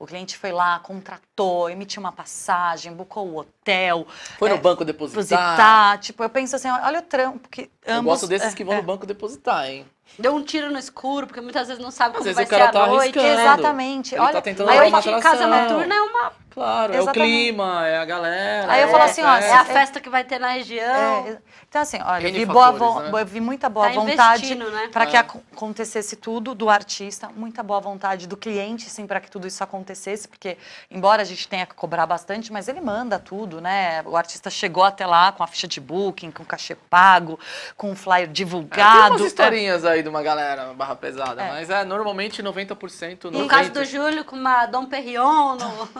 O cliente foi lá, contratou, emitiu uma passagem, bucou o hotel. Foi é, no banco depositar. depositar. Tipo, eu penso assim, olha o trampo que ambos... Eu gosto desses é, que vão no é. banco depositar, hein? Deu um tiro no escuro, porque muitas vezes não sabe às como Às vai vezes ser o cara tá noite. Arriscando. Exatamente. Ele tá Olha, tá tentando a noite em casa noturna é uma Claro, Exatamente. é o clima, é a galera. Aí eu é, falo assim, ó, é a festa que vai ter na região. É, então assim, olha, vi, boa vo né? vi muita boa tá vontade né? para que é. acontecesse tudo do artista, muita boa vontade do cliente, sim, para que tudo isso acontecesse, porque embora a gente tenha que cobrar bastante, mas ele manda tudo, né? O artista chegou até lá com a ficha de booking, com cachê pago, com o flyer divulgado. É, tem umas historinhas aí de uma galera barra pesada, é. mas é normalmente 90% no caso do Júlio com uma Dom Perrion no...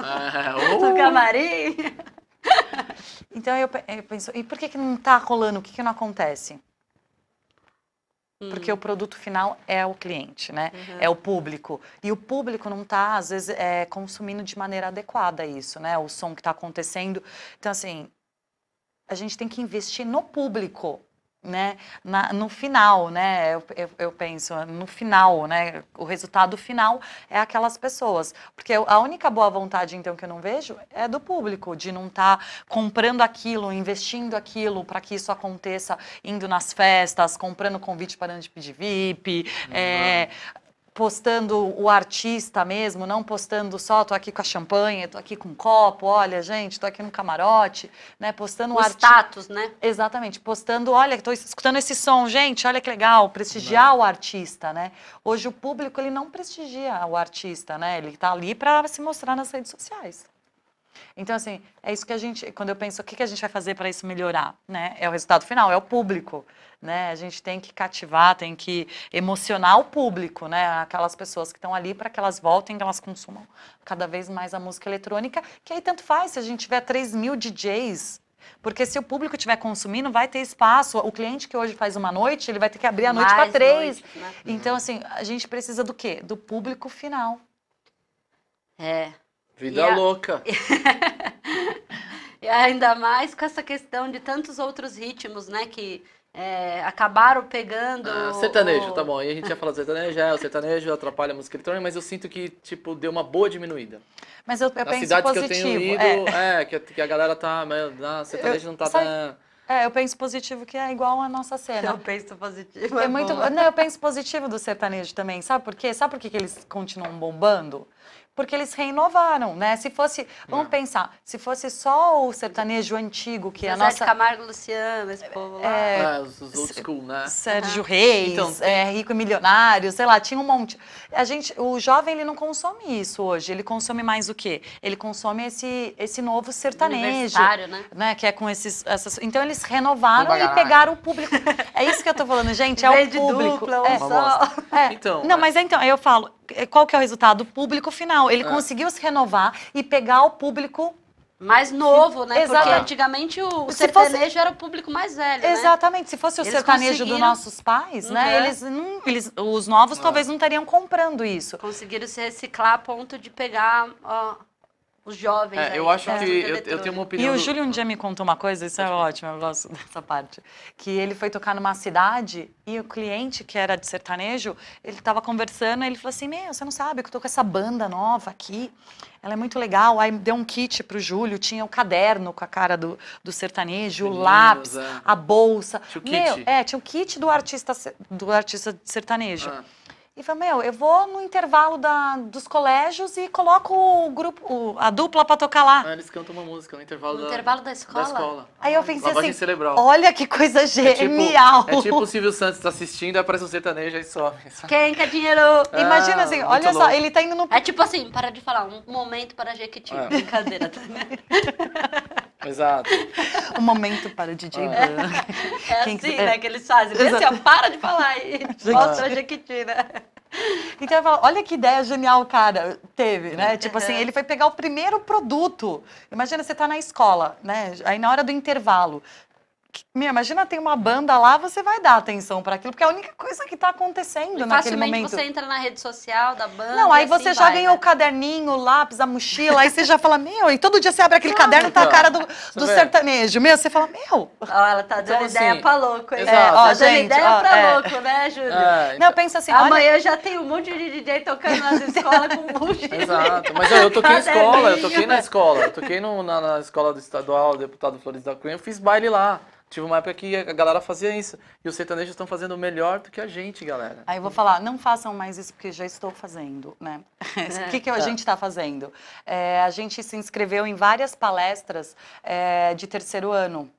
oh. camarim. então eu, eu, penso, e por que, que não está rolando? O que, que não acontece? Hum. Porque o produto final é o cliente, né? Uhum. É o público. E o público não está, às vezes, é, consumindo de maneira adequada isso, né? O som que está acontecendo. Então, assim, a gente tem que investir no público né, na, no final, né, eu, eu, eu, penso, no final, né, o resultado final é aquelas pessoas. Porque a única boa vontade, então, que eu não vejo é do público, de não estar tá comprando aquilo, investindo aquilo para que isso aconteça, indo nas festas, comprando convite para de pedir VIP, uhum. é, postando o artista mesmo, não postando só tô aqui com a champanhe, tô aqui com um copo, olha, gente, tô aqui no camarote, né? Postando o, o status, né? Exatamente, postando, olha, estou escutando esse som, gente, olha que legal, prestigiar não. Né? o artista, né? Hoje o público ele não prestigia o artista, né? Ele tá ali para se mostrar nas redes sociais. Então, assim, é isso que a gente, quando eu penso, o que, que a gente vai fazer para isso melhorar, né? É o resultado final, é o público né? A gente tem que cativar, tem que emocionar o público, né? Aquelas pessoas que estão ali para que elas voltem, que elas consumam cada vez mais a música eletrônica, que aí tanto faz se a gente tiver 3 mil DJs porque se o público estiver consumindo, vai ter espaço. O cliente que hoje faz uma noite, ele vai ter que abrir a noite para três. Noite, né? Então, assim, a gente precisa do quê? Do público final. É. Vida louca. e ainda mais com essa questão de tantos outros ritmos, né? Que é, acabaram pegando. Ah, sertanejo, o... tá bom. E a gente já falou do sertanejo, é, o sertanejo atrapalha a música eletrônica, mas eu sinto que, tipo, deu uma boa diminuída. Mas eu, eu Nas penso cidades positivo, que eu tenho ido, é, é que, que, a galera tá. o ah, sertanejo eu, não tá sabe, tão. É, eu penso positivo que é igual a nossa cena. Eu penso positivo. É, é muito, não, eu penso positivo do sertanejo também. Sabe por quê? Sabe por que, que eles continuam bombando? porque eles renovaram, né? Se fosse, vamos é. pensar, se fosse só o sertanejo antigo, que Mas a nossa... Camargo, Luciano, esse povo lá. É, ah, os, old school, né? Sérgio Reis, então, é, Rico e Milionário, sei lá, tinha um monte. A gente, o jovem, ele não consome isso hoje, ele consome mais o quê? Ele consome esse, esse novo sertanejo. Né? né? Que é com esses... Essas... Então, eles renovaram e pegaram o público. é isso que eu tô falando, gente, é o público. Dupla, é, só... é. Então, não, é. mas então, eu falo, é, qual que é o resultado? O público final. Ele é. conseguiu se renovar e pegar o público mais novo, né? Exatamente. Porque antigamente o, o sertanejo fosse... era o público mais velho. Né? Exatamente. Se fosse o eles sertanejo conseguiram... dos nossos pais, né? uhum. né? Eles não. Eles, os novos é. talvez não estariam comprando isso. Conseguiram se reciclar a ponto de pegar. Ó os jovens. É, aí, eu acho tá que eu, eu, tenho uma opinião. E o Júlio um dia me contou uma coisa, isso é ótimo, eu gosto dessa parte. Que ele foi tocar numa cidade e o cliente, que era de sertanejo, ele estava conversando e ele falou assim: Meu, você não sabe que eu tô com essa banda nova aqui, ela é muito legal. Aí deu um kit pro Júlio, tinha o caderno com a cara do, do sertanejo, o lápis, é. a bolsa. Tinha o kit. Meu, é, tinha o kit do artista, do artista sertanejo. Ah. E falei, meu, eu vou no intervalo da, dos colégios e coloco o grupo, o, a dupla pra tocar lá. Ah, eles cantam uma música no intervalo, no da, intervalo da escola. Da escola. Aí eu pensei assim, cerebral. olha que coisa genial. É tipo, é tipo o Silvio Santos tá assistindo, aparece um sertanejo e sobe. Quem quer dinheiro? Ah, Imagina assim, olha louco. só, ele tá indo no... É tipo assim, para de falar, um momento para Jequiti. É. Ah. Brincadeira. também. Tá, né? Exato. Um momento para o DJ é. É Quem assim, né, que eles fazem. Exato. Assim, ó, para de falar aí. Mostra a Jequiti, né? Então, falo, olha que ideia genial o cara teve, né? Tipo assim, ele foi pegar o primeiro produto. Imagina, você estar tá na escola, né? Aí na hora do intervalo, me imagina tem uma banda lá, você vai dar atenção para aquilo, porque é a única coisa que está acontecendo e naquele momento. você entra na rede social da banda. Não, aí assim você já vai, ganhou né? o caderninho, o lápis, a mochila, aí você já fala, meu, e todo dia você abre aquele não, caderno, tá a cara do, do sertanejo. Meu, você fala, meu. Ó, ela tá dando então, assim, ideia assim, pra louco, hein? Exato. É, ó, tá gente, dando ideia ó, pra é. louco, né, Júlio? É, então... Não, pensa assim, amanhã olha... já tem um monte de DJ tocando nas escolas com mochila. Exato, mas eu, eu toquei em escola, eu toquei na escola, eu toquei no, na, na escola do estadual, deputado Flores da Cunha, eu fiz baile lá. Tive uma época que a galera fazia isso. E os sertanejos estão fazendo melhor do que a gente, galera. Aí eu vou falar, não façam mais isso porque já estou fazendo, né? É, o que, que a tá. gente está fazendo? É, a gente se inscreveu em várias palestras é, de terceiro ano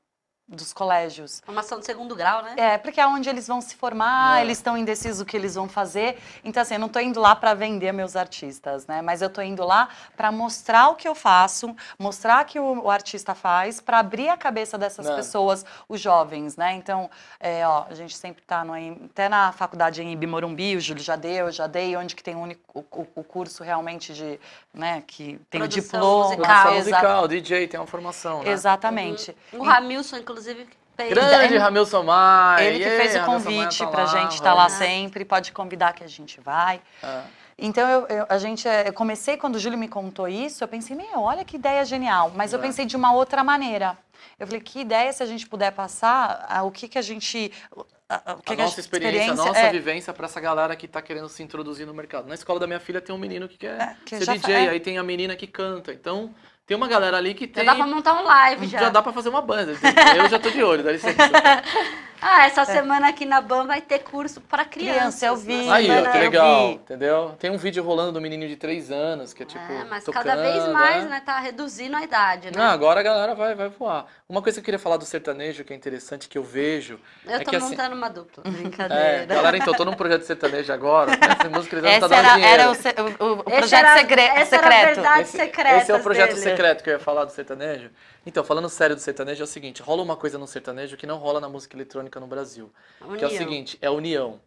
dos colégios. Formação de segundo grau, né? É, porque é onde eles vão se formar, é. eles estão indecisos o que eles vão fazer. Então, assim, eu não estou indo lá para vender meus artistas, né? Mas eu estou indo lá para mostrar o que eu faço, mostrar que o, o artista faz, para abrir a cabeça dessas não. É. pessoas, os jovens, né? Então, é, ó, a gente sempre está até na faculdade em Ibimorumbi, o Júlio já deu, já dei, onde que tem o, único, o, o curso realmente de, né, que tem Produção, o diploma. Musical. musical, DJ, tem uma formação, né? Exatamente. Uhum. O Ramilson, inclusive, inclusive fez. Grande é, Ramilson Ele que fez o convite tá pra lá, gente estar tá lá sempre, pode convidar que a gente vai. É. Então, eu, eu, a gente, é, eu comecei, quando o Júlio me contou isso, eu pensei, meu, olha que ideia genial. Mas é. eu pensei de uma outra maneira. Eu falei, que ideia se a gente puder passar, a, o que, que a gente... A, que a que nossa a experiência, experiência, a nossa é... vivência para essa galera que está querendo se introduzir no mercado. Na escola da minha filha tem um menino que quer é, que ser DJ, é. aí tem a menina que canta. Então, tem uma galera ali que tem. Já dá pra montar um live já. Já dá pra fazer uma banda. Eu já tô de olho, dá licença. Ah, essa é. semana aqui na BAM vai ter curso para criança. eu vi. Né? Aí, ó, que legal, entendeu? Tem um vídeo rolando do menino de 3 anos, que é tipo. É, mas tocando, cada vez mais, né? né? Tá reduzindo a idade, né? Não, ah, agora a galera vai, vai voar. Uma coisa que eu queria falar do sertanejo, que é interessante, que eu vejo. Eu é tô que, assim montando assim, uma dupla, brincadeira. É, galera, então, tô num projeto de sertanejo agora, né? Essa música não tá dando era, dinheiro. Era o, o, o projeto era, secre secreto. Essa era a verdade esse, secreta. Esse é o projeto dele. secreto que eu ia falar do sertanejo então, falando sério do sertanejo, é o seguinte: rola uma coisa no sertanejo que não rola na música eletrônica no Brasil. União. Que é o seguinte: é a união.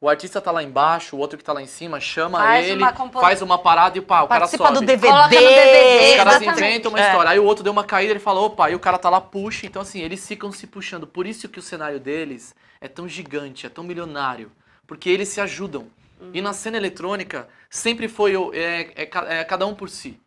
O artista tá lá embaixo, o outro que tá lá em cima chama faz ele, uma compos... faz uma parada e pá, o cara sobe. do DVD. Coloca no DVD. Os caras inventam uma é. história. Aí o outro deu uma caída, ele fala, opa, aí o cara tá lá, puxa. Então, assim, eles ficam se puxando. Por isso que o cenário deles é tão gigante, é tão milionário. Porque eles se ajudam. Uhum. E na uhum. cena eletrônica, sempre foi é, é, é cada um por si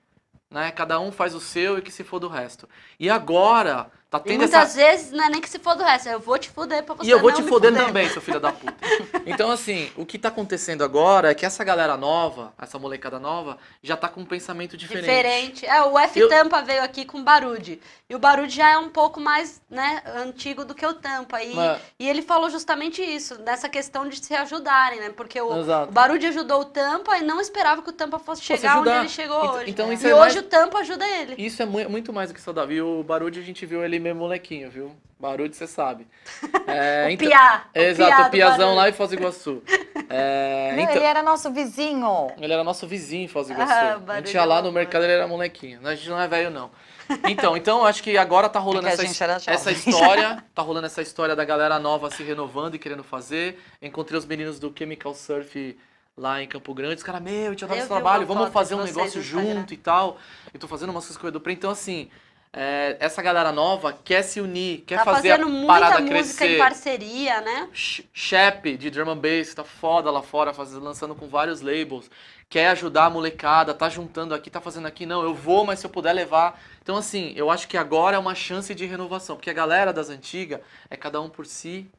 né? Cada um faz o seu e que se for do resto. E agora Tá tendo e muitas essa... vezes não é nem que se for do resto, é, eu vou te foder pra você. E eu vou te foder, foder, também, seu filho da puta. então, assim, o que tá acontecendo agora é que essa galera nova, essa molecada nova, já tá com um pensamento diferente. Diferente. É, o F eu... Tampa veio aqui com Barude. E o Barude já é um pouco mais, né, antigo do que o Tampa. E, Mas... É. e ele falou justamente isso, dessa questão de se ajudarem, né? Porque o, o Barude ajudou o Tampa e não esperava que o Tampa fosse chegar onde ele chegou então, hoje. Então, né? e é hoje mais... o Tampa ajuda ele. Isso é muito mais do que saudável. E o Barude a gente viu ele molequinho, viu? Barulho, você sabe. É, o então, o é, exato, o Piazão lá em Foz do Iguaçu. É, Não, então, ele era nosso vizinho. Ele era nosso vizinho em Foz do ah, Iguaçu. Ah, a gente ia é lá no né? mercado, ele era molequinho. A gente não é velho, não. Então, então acho que agora tá rolando essa, essa história. Tá rolando essa história da galera nova se renovando e querendo fazer. Encontrei os meninos do Chemical Surf lá em Campo Grande. Os caras, meu, tinha dado esse trabalho, vamos fazer um negócio junto e tal. Eu tô fazendo umas coisas com o Edu Então, assim, é, essa galera nova quer se unir, quer tá fazer a parada música crescer. em parceria, né? Shep de drum and bass tá foda lá fora, fazendo, lançando com vários labels. Quer ajudar a molecada, tá juntando aqui, tá fazendo aqui, não, eu vou, mas se eu puder levar. Então assim, eu acho que agora é uma chance de renovação, porque a galera das antigas é cada um por si,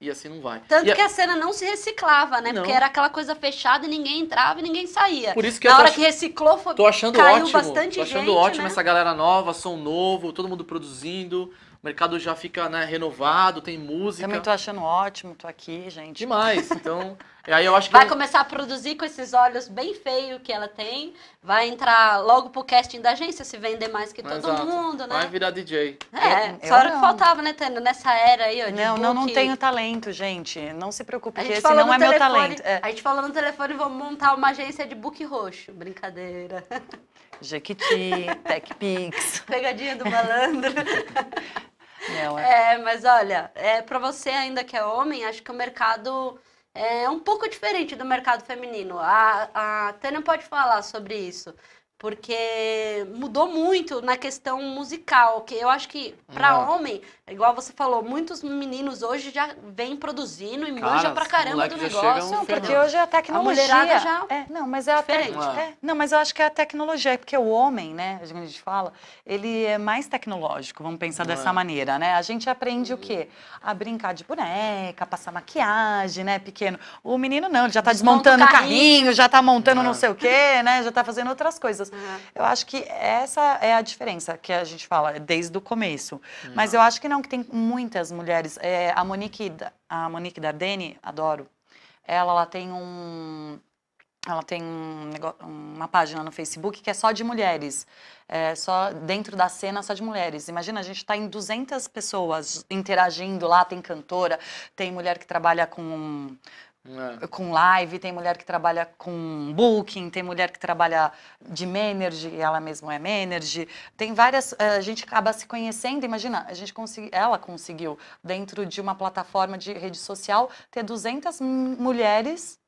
e assim não vai. Tanto e que a... a... cena não se reciclava, né? Não. Porque era aquela coisa fechada e ninguém entrava e ninguém saía. Por isso que Na hora ach... que reciclou, foi... tô achando caiu ótimo. bastante tô achando gente, ótimo né? essa galera nova, som novo, todo mundo produzindo o mercado já fica né, renovado, tem música. Também tô achando ótimo, tô aqui, gente. Demais. Então, aí eu acho que. Vai eu... começar a produzir com esses olhos bem feios que ela tem. Vai entrar logo pro casting da agência, se vender mais que todo Exato. mundo, né? Vai virar DJ. É, eu, só eu hora que faltava, né, Tendo? Nessa era aí, ó. De não, book. não, não tenho talento, gente. Não se preocupe, porque esse não é telefone, meu talento. É. A gente falou no telefone, vamos montar uma agência de book roxo. Brincadeira. Jequiti, TechPix. Pegadinha do malandro. Não, é... é, mas olha, é, para você ainda que é homem, acho que o mercado é um pouco diferente do mercado feminino. A, a Tânia pode falar sobre isso porque mudou muito na questão musical, que eu acho que para ah. homem, igual você falou, muitos meninos hoje já vêm produzindo e Cara, manja pra caramba do negócio. Um não, porque hoje é a tecnologia. A mulherada já é, não, mas é a te... É, não, mas eu acho que é a tecnologia, é porque o homem, né, a gente fala, ele é mais tecnológico, vamos pensar dessa é. maneira, né? A gente aprende uhum. o quê? A brincar de boneca, passar maquiagem, né, pequeno. O menino não, ele já tá Desmonta desmontando o carrinho, carrinho, já tá montando é. não sei o quê, né? Já tá fazendo outras coisas pessoas. Uhum. Eu acho que essa é a diferença que a gente fala desde o começo. Uhum. Mas eu acho que não, que tem muitas mulheres. É, a Monique, a Monique Dardenne, adoro. Ela, ela tem um ela tem um negócio, uma página no Facebook que é só de mulheres, é só dentro da cena só de mulheres. Imagina, a gente está em 200 pessoas interagindo lá, tem cantora, tem mulher que trabalha com é. Com live, tem mulher que trabalha com booking, tem mulher que trabalha de manager, ela mesma é manager. Tem várias. Eh, a gente acaba se conhecendo. Imagina, a gente consegui, ela conseguiu, dentro de uma plataforma de rede social, ter 200 mulheres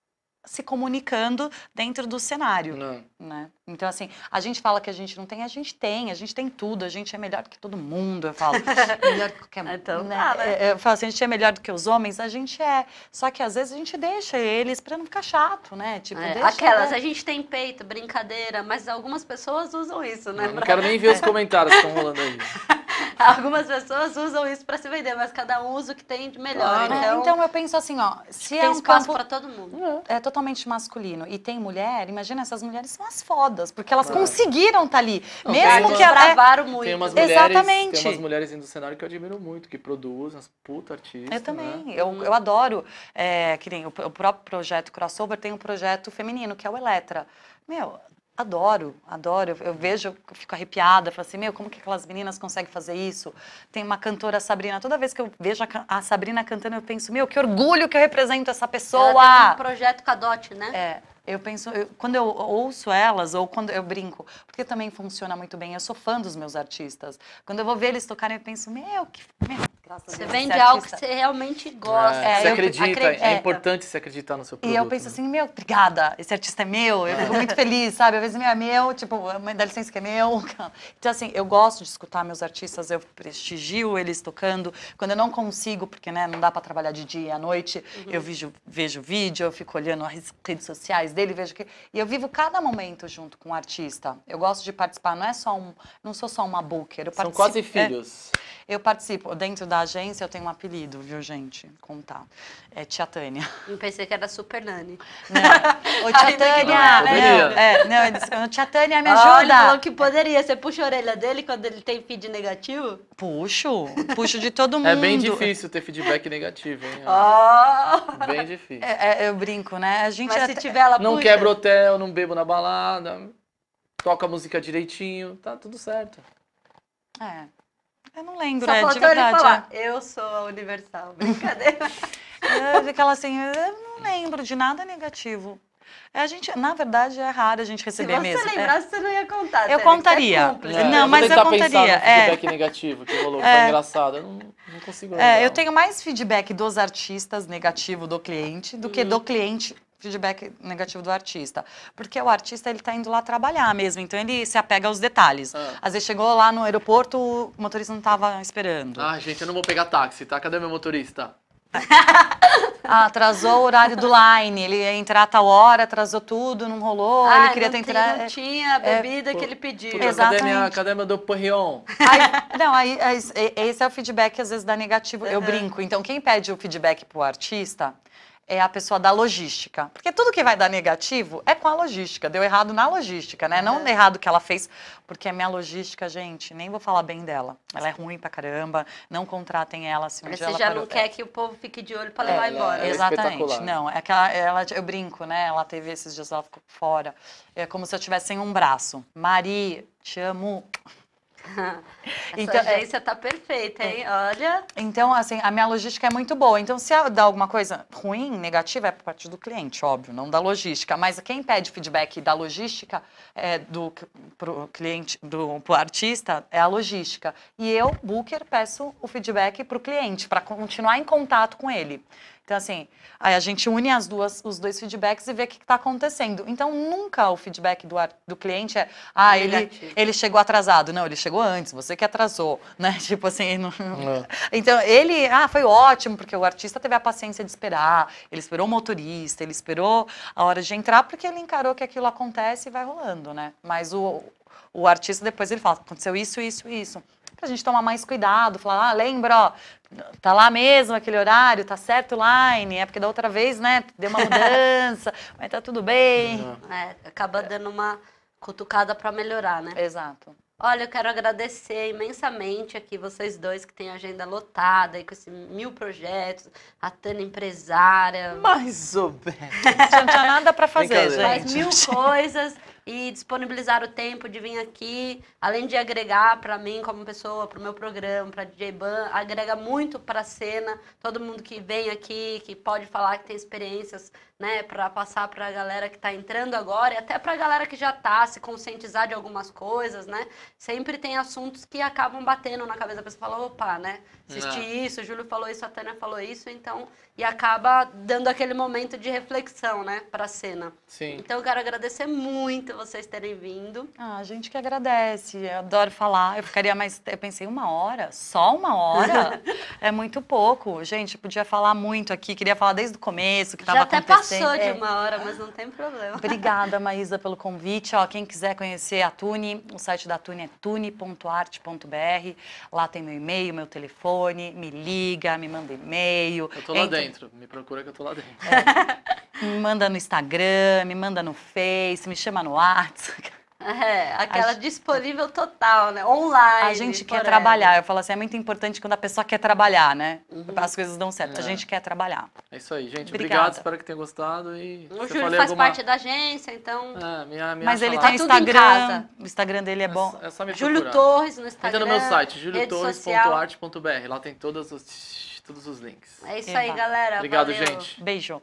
se comunicando dentro do cenário. Não. É. Né? Então, assim, a gente fala que a gente não tem, a gente tem, a gente tem tudo, a gente é melhor que todo mundo, eu falo. melhor que qualquer mundo. Então, né? Tá, né? É, é, eu falo assim, a gente é melhor do que os homens, a gente é. Só que às vezes a gente deixa eles pra não ficar chato, né? Tipo, é, deixa, Aquelas, né? a gente tem peito, brincadeira, mas algumas pessoas usam isso, né? Eu não quero nem ver os comentários que estão rolando aí. algumas pessoas usam isso para se vender, mas cada um usa o que tem de melhor. Claro. Né? Então, é, então eu penso assim, ó, se tem é um espaço campo... para todo mundo. É, é totalmente masculino e tem mulher, imagina essas mulheres são as fodas fodas, porque elas ah. conseguiram estar tá ali. Não, mesmo que elas muito. Tem umas mulheres, Exatamente. Tem umas mulheres do cenário que eu admiro muito, que produzem, as puta artistas. Eu né? também, né? eu, eu adoro. É, que nem o, o próprio projeto Crossover tem um projeto feminino, que é o Eletra. Meu, Adoro, adoro. Eu, eu, vejo, eu fico arrepiada, falo assim, meu, como que aquelas meninas conseguem fazer isso? Tem uma cantora, Sabrina, toda vez que eu vejo a, a Sabrina cantando, eu penso, meu, que orgulho que eu represento essa pessoa. Ela tem um projeto Cadote, né? É. Eu penso, eu, quando eu ouço elas ou quando eu brinco, porque também funciona muito bem. Eu sou fã dos meus artistas. Quando eu vou ver eles tocarem, eu penso, meu, que. Meu, graças você vende algo que você realmente é, gosta. É, você eu, acredita, é, é. importante você acreditar no seu produto. E eu penso né? assim, meu, obrigada, esse artista é meu, eu fico muito feliz, sabe? Às vezes, meu, é meu, tipo, dá licença que é meu. Então, assim, eu gosto de escutar meus artistas, eu prestigio eles tocando. Quando eu não consigo, porque né, não dá para trabalhar de dia e à noite, uhum. eu vejo, vejo vídeo, eu fico olhando as redes sociais dele, vejo que. E eu vivo cada momento junto com o artista. Eu gosto de participar, não é só um. Não sou só uma booker. Eu São quase é. filhos. É, eu participo. Dentro da agência eu tenho um apelido, viu, gente? Contar. É Tia Tânia. Eu pensei que era Super Nani. Não. Ô, Tia Ai, Tânia! Né? é, não, Tia Tânia, me ajuda. Oh, ele falou que poderia. Você puxa a orelha dele quando ele tem feed negativo? Puxo. Puxo de todo mundo. É bem difícil ter feedback negativo, hein? Oh. Bem difícil. É, é, eu brinco, né? A gente Mas se até... tiver ela não cuida. quebro hotel, não bebo na balada, toca a música direitinho, tá tudo certo. É. Eu não lembro, Só né? de verdade. falar, é. Eu sou a Universal, brincadeira. é, aquela assim, eu não lembro de nada negativo. É, a gente, na verdade, é raro a gente receber mesmo. Se você mesmo. É. lembrasse, é. você não ia contar. Eu contaria. É não, mas eu contaria. É. feedback negativo que rolou, foi é. engraçado. Eu não, não consigo lembrar. eu tenho mais feedback dos artistas negativo do cliente do que do uhum. cliente feedback negativo do artista. Porque o artista, ele tá indo lá trabalhar mesmo, então ele se apega aos detalhes. Ah. Às vezes chegou lá no aeroporto, o motorista não tava esperando. Ah, gente, eu não vou pegar táxi, tá? Cadê meu motorista? ah, atrasou o horário do line, ele ia entrar a tal hora, atrasou tudo, não rolou, ah, ele queria tentar... Não é. tinha a bebida é, que ele pediu. Exatamente. Cadê, minha, cadê meu do Aí, não, aí, aí, esse é o feedback, às vezes, dá negativo, uhum. eu brinco. Então, quem pede o feedback pro artista é a pessoa da logística. Porque tudo que vai dar negativo é com a logística. Deu errado na logística, né? Uhum. Não é. errado que ela fez, porque a minha logística, gente, nem vou falar bem dela. Ela é ruim pra caramba, não contratem ela se um Mas dia você ela já parou... não quer que o povo fique de olho para levar ela, é, embora. É Exatamente. Não, é que ela, ela, eu brinco, né? Ela teve esses dias, ela ficou fora. É como se eu tivesse sem um braço. Mari, te amo essa então, é. agência é... tá perfeita, hein? Olha. Então, assim, a minha logística é muito boa. Então, se dá alguma coisa ruim, negativa, é por parte do cliente, óbvio, não da logística. Mas quem pede feedback da logística é, do pro cliente, do pro artista, é a logística. E eu, Booker, peço o feedback para o cliente, para continuar em contato com ele. Então, assim, aí a gente une as duas, os dois feedbacks e vê o que está acontecendo. Então, nunca o feedback do, do cliente é, ah, é ele, ele chegou atrasado. Não, ele chegou antes, você que atrasou, né? Tipo assim, não... Não. É. então ele, ah, foi ótimo, porque o artista teve a paciência de esperar, ele esperou o motorista, ele esperou a hora de entrar, porque ele encarou que aquilo acontece e vai rolando, né? Mas o, o artista depois ele fala, aconteceu isso, isso, isso para a gente tomar mais cuidado, falar, ah, lembra, ó, tá lá mesmo aquele horário, tá certo line, é porque da outra vez, né, deu uma mudança, mas tá tudo bem. É, acaba dando uma cutucada para melhorar, né? Exato. Olha, eu quero agradecer imensamente aqui vocês dois que têm agenda lotada e com esses mil projetos, a Tana empresária. Mais ou menos. Não tinha nada para fazer, gente. Mais mil coisas e disponibilizar o tempo de vir aqui, além de agregar para mim como pessoa, para o meu programa, para DJ Ban, agrega muito para a cena, todo mundo que vem aqui, que pode falar que tem experiências, né, para passar para a galera que está entrando agora e até para a galera que já está se conscientizar de algumas coisas, né? Sempre tem assuntos que acabam batendo na cabeça da pessoa, fala, opa, né? assisti Não. isso, o Júlio falou isso, a Tânia falou isso, então. E acaba dando aquele momento de reflexão, né, pra cena. Sim. Então eu quero agradecer muito vocês terem vindo. Ah, a gente que agradece. Eu adoro falar. Eu ficaria mais. Eu pensei, uma hora? Só uma hora? é muito pouco. Gente, podia falar muito aqui, queria falar desde o começo, que tava Já até acontecendo. passou de é. uma hora, mas não tem problema. Obrigada, Maísa, pelo convite. Ó, quem quiser conhecer a Tune, o site da Tune é tune.art.br Lá tem meu e-mail, meu telefone telefone, me liga, me manda e-mail. Eu tô lá entra... dentro, me procura que eu tô lá dentro. É. me manda no Instagram, me manda no Face, me chama no WhatsApp. É, aquela a disponível total, né? Online. A gente quer trabalhar. Eu falo assim, é muito importante quando a pessoa quer trabalhar, né? Uhum. As coisas dão certo. É. A gente quer trabalhar. É isso aí, gente. Obrigada. Obrigado, espero que tenha gostado. E o Júlio faz alguma... parte da agência, então. É, minha, minha Mas ele tá no Instagram. O Instagram dele é, é bom. É, só me Júlio Torres no Instagram. Entra no meu site, juliotorres.art.br. Lá tem todos os, todos os links. É isso Eba. aí, galera. Obrigado, Valeu. gente. Beijo.